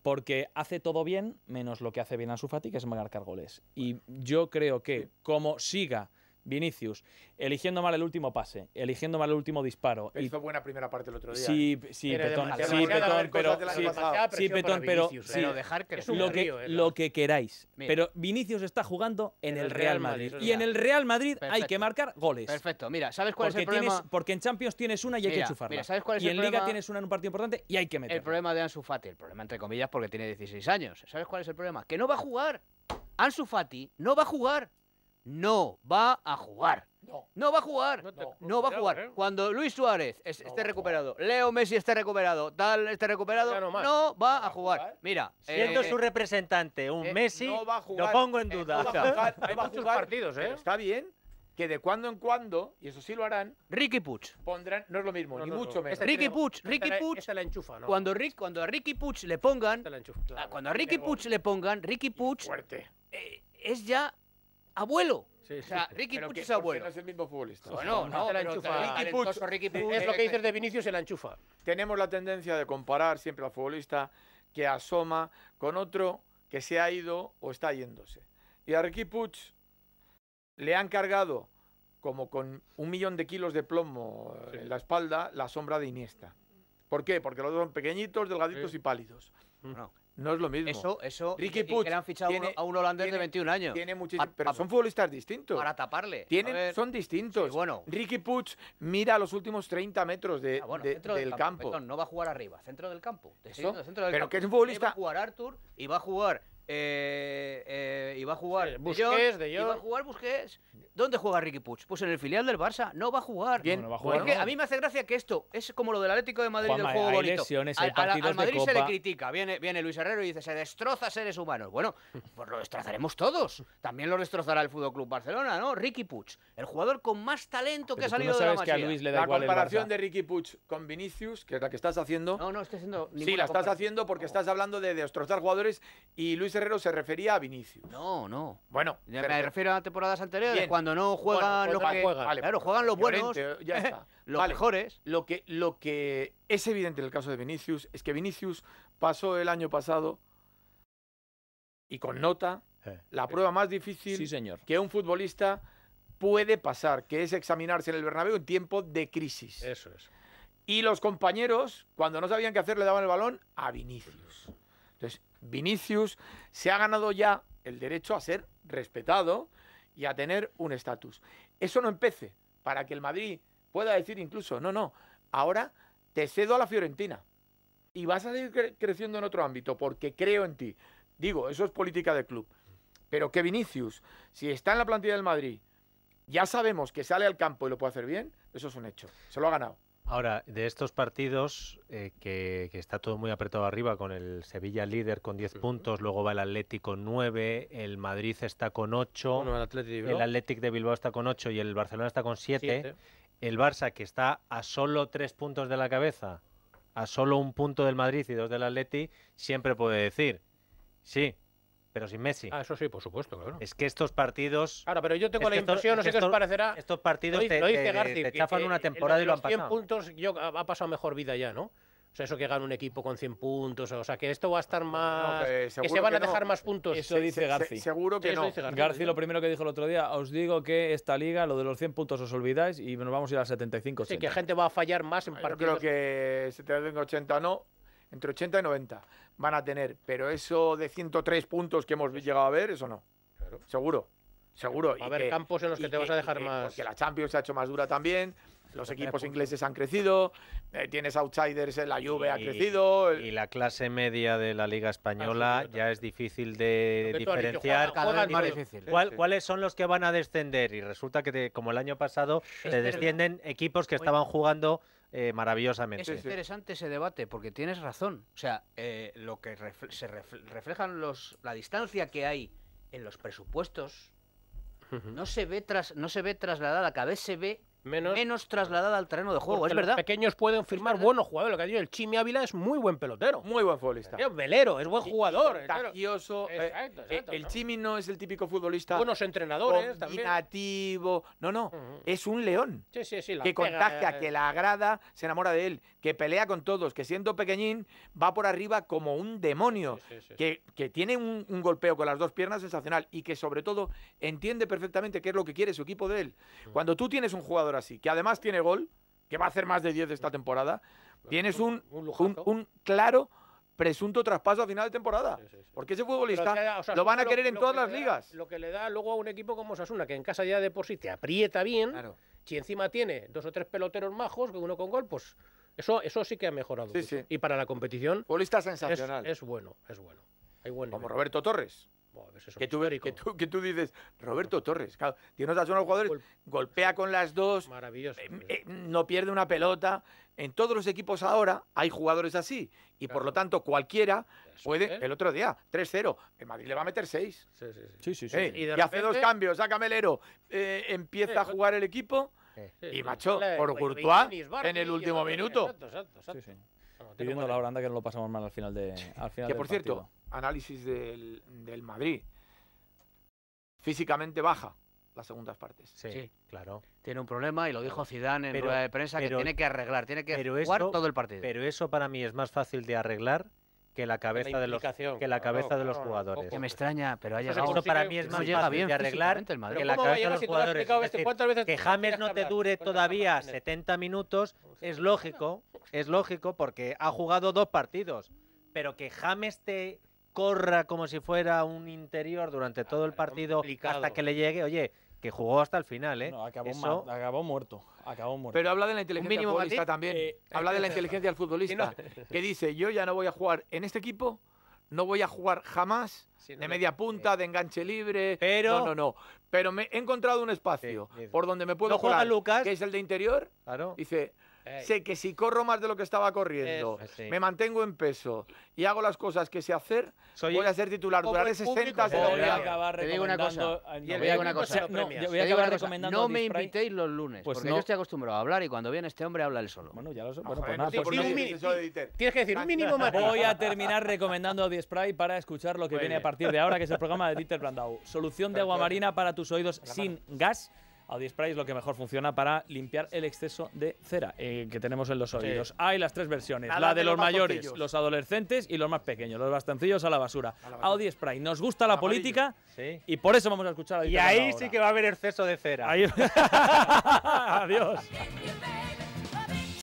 porque hace todo bien menos lo que hace bien Ansu Fati, que es marcar goles. Y yo creo que como siga Vinicius, eligiendo mal el último pase, eligiendo mal el último disparo. Hizo buena primera parte el otro día. Sí, ¿eh? sí, Petón, pero, sí, Petón, pero, ¿eh? lo, que, lo que queráis. Pero Vinicius está jugando en, el Real Madrid. y en el Real Madrid hay que marcar goles. Perfecto, mira, ¿sabes cuál es el problema? porque en Champions tienes una y hay que chufarla. y en Liga tienes una en un partido importante y hay que meterla. El problema de Ansu Fati, el problema entre comillas porque tiene 16 años. ¿Sabes cuál es el problema? Que no va a jugar. Ansu Fati no va a jugar no va a jugar. No. va a jugar. No, eh. va a jugar. Cuando Luis Suárez esté recuperado, Leo Messi esté recuperado, tal esté recuperado, no va a jugar. Mira, siendo eh, su representante un eh, Messi, lo pongo en duda. Va a partidos, ¿eh? Está bien que de cuando en cuando, y eso sí lo harán, Ricky Puch. Pondrán, no es lo mismo, ni mucho menos. Este Ricky Puch, este Ricky Puch. la, este cuando, Rick, cuando, a Ricky Puch le pongan. cuando a Ricky Puch le pongan, Ricky Puch. Fuerte. es ya abuelo. Sí, o sea, Ricky Puch es abuelo. No es el mismo futbolista. Bueno, no, la Ricky es lo que dices de Vinicius, se la enchufa. Tenemos la tendencia de comparar siempre al futbolista que asoma con otro que se ha ido o está yéndose. Y a Ricky Puch le han cargado como con un millón de kilos de plomo eh, en la espalda la sombra de Iniesta. ¿Por qué? Porque los dos son pequeñitos, delgaditos y pálidos. No. No es lo mismo. Eso, eso. Ricky Que le han fichado a un holandés de 21 años. Tiene muchísimo Pero son futbolistas distintos. Para taparle. Tienen, son distintos. bueno. Ricky Puig mira los últimos 30 metros de, ah, del, campo. no va a jugar arriba, centro del campo. Centro del pero que es un futbolista. Va a jugar Arthur y va a jugar eh, eh, y va a jugar sí, de yo a jugar ¿Dónde juega Ricky Puch? Pues en el filial del Barça. No va a jugar. Bien. a, mí me hace gracia que esto es como lo del Atlético de Madrid del juego bonito. al, Madrid se le critica. Viene, Luis Herrero y dice: se destroza seres humanos. Bueno, pues lo destrozaremos todos. También lo destrozará el Fútbol Club Barcelona, ¿no? Ricky Puig, el jugador con más talento que ha salido de la que La comparación de Ricky Puig con Vinicius, que es la que estás haciendo. No, no, estoy haciendo. Sí, la estás haciendo porque estás hablando de destrozar jugadores y Luis se refería a Vinicius. No, no. Bueno, me, refiero a temporadas anteriores, cuando no juegan los claro, juegan los buenos, eh, los mejores. Lo que, lo que es evidente en el caso de Vinicius es que Vinicius pasó el año pasado y con nota eh. la prueba más difícil que un futbolista puede pasar, que es examinarse en el Bernabéu en tiempo de crisis. Eso es. Y los compañeros, cuando no sabían qué hacer, le daban el balón a Vinicius. Vinicius se ha ganado ya el derecho a ser respetado y a tener un estatus. Eso no empece para que el Madrid pueda decir incluso, no, no, ahora te cedo a la Fiorentina y vas a seguir creciendo en otro ámbito porque creo en ti. Digo, eso es política de club. Pero que Vinicius, si está en la plantilla del Madrid, ya sabemos que sale al campo y lo puede hacer bien, eso es un hecho. Se lo ha ganado. Ahora, de estos partidos, eh, que, está todo muy apretado arriba, con el Sevilla líder con 10 puntos, luego va el Atlético 9, el Madrid está con 8, el, Atlético de Bilbao está con 8 y el Barcelona está con 7. El Barça, que está a solo 3 puntos de la cabeza, a solo un punto del Madrid y dos del Atleti, siempre puede decir, sí, pero sin Messi. Ah, eso sí, por supuesto, claro. Es que estos partidos. Ahora, pero yo tengo la impresión, no sé qué os parecerá. Estos partidos te, una temporada y lo han pasado. 100 puntos yo, ha pasado mejor vida ya, ¿no? O sea, eso que gana un equipo con 100 puntos, o sea, que esto va a estar más... que, se van a dejar más puntos. Eso dice García. seguro que no. Garci. lo primero que dijo el otro día, os digo que esta liga, lo de los 100 puntos os olvidáis y nos vamos a ir a 75 Sí, que gente va a fallar más en partidos. Yo creo que 75-80 no, entre 80 y 90 van a tener, pero eso de 103 puntos que hemos llegado a ver, eso no. Seguro, seguro. Va a haber campos en los que te vas a dejar más. Porque la Champions se ha hecho más dura también. Los equipos ingleses han crecido, eh, tienes outsiders en eh, la lluvia, ha crecido. Y la clase media de la Liga Española ah, ya es difícil de diferenciar. difícil. ¿Cuáles son los que van a descender? Y resulta que, como el año pasado, te descienden equipos que estaban jugando eh, maravillosamente. Es interesante ese debate porque tienes razón. O sea, eh, lo que se refleja reflejan los, la distancia que hay en los presupuestos no se ve tras, no se ve trasladada, cada vez se ve menos, trasladada al terreno de juego, es verdad. Los pequeños pueden firmar buenos jugadores. Lo que ha dicho el Chimi Ávila es muy buen pelotero. Muy buen futbolista. Es velero, es buen jugador. Eh, exacto, exacto, eh, el Chimi no es el típico futbolista. Buenos entrenadores también. Nativo. No, no. Es un león. que contagia, eh, que la agrada, se enamora de él, que pelea con todos, que siendo pequeñín va por arriba como un demonio. Que, tiene un, golpeo con las dos piernas sensacional y que sobre todo entiende perfectamente qué es lo que quiere su equipo de él. Cuando tú tienes un jugador así, que además tiene gol, que va a hacer más de 10 esta temporada, tienes un, claro presunto traspaso a final de temporada. Porque ese futbolista lo van a querer en todas las ligas. Lo que le da luego a un equipo como Sasuna, que en casa ya de por sí te aprieta bien, y si encima tiene dos o tres peloteros majos, uno con gol, pues eso, eso sí que ha mejorado. Y para la competición... Futbolista sensacional. Es, bueno, es bueno. como Roberto Torres que, tú, que, tú, dices, Roberto Torres, claro, tiene unos jugadores, golpea con las dos, eh, eh, no pierde una pelota. En todos los equipos ahora hay jugadores así y por lo tanto cualquiera puede, el otro día, 3-0, En Madrid le va a meter 6. Eh, y, hace dos cambios, a Camelero empieza a jugar el equipo y macho, por Courtois en el último minuto la que no lo pasamos mal al final de al Que por cierto, análisis del, del, Madrid. Físicamente baja las segundas partes. Sí, claro. Tiene un problema y lo dijo Zidane en la de prensa que tiene que arreglar, tiene que jugar todo el partido. Pero eso para mí es más fácil de arreglar que la cabeza de los que la cabeza de los jugadores. Que me extraña, pero ha llegado. Eso para mí es más arreglar que la cabeza de los jugadores. que James no te dure todavía 70 minutos es lógico, es lógico porque ha jugado dos partidos, pero que James te corra como si fuera un interior durante ah, todo el partido hasta que le llegue, oye, que jugó hasta el final, ¿eh? No, acabó, muerto, acabó muerto. Pero habla de la inteligencia futbolista también. Eh, habla de la inteligencia del futbolista, que dice, yo ya no voy a jugar en este equipo, no voy a jugar jamás de media punta, de enganche libre. Pero... No, no, no. Pero me he encontrado un espacio por donde me puedo jugar, juega Lucas? que es el de interior. Claro. Dice, sé que si corro más de lo que estaba corriendo, me mantengo en peso y hago las cosas que sé hacer, voy a ser titular. durante 60 de voy a acabar Te digo una cosa. No me invitéis los lunes, pues porque no. yo estoy acostumbrado a hablar y cuando viene este hombre habla él solo. Bueno, ya lo pues pues Tienes que decir un mínimo más. Voy a terminar recomendando Audi Spray para escuchar lo que viene a partir de ahora, que es el programa de Dieter Brandau. Solución de agua marina para tus oídos sin gas. Spray es lo que mejor funciona para limpiar el exceso de cera eh, que tenemos en los oídos. Hay las tres versiones, la de, los, mayores, los adolescentes y los más pequeños, los bastancillos a la basura. Audi Spray, nos gusta la política y por eso vamos a escuchar a Y ahí sí que va a haber exceso de cera. Adiós.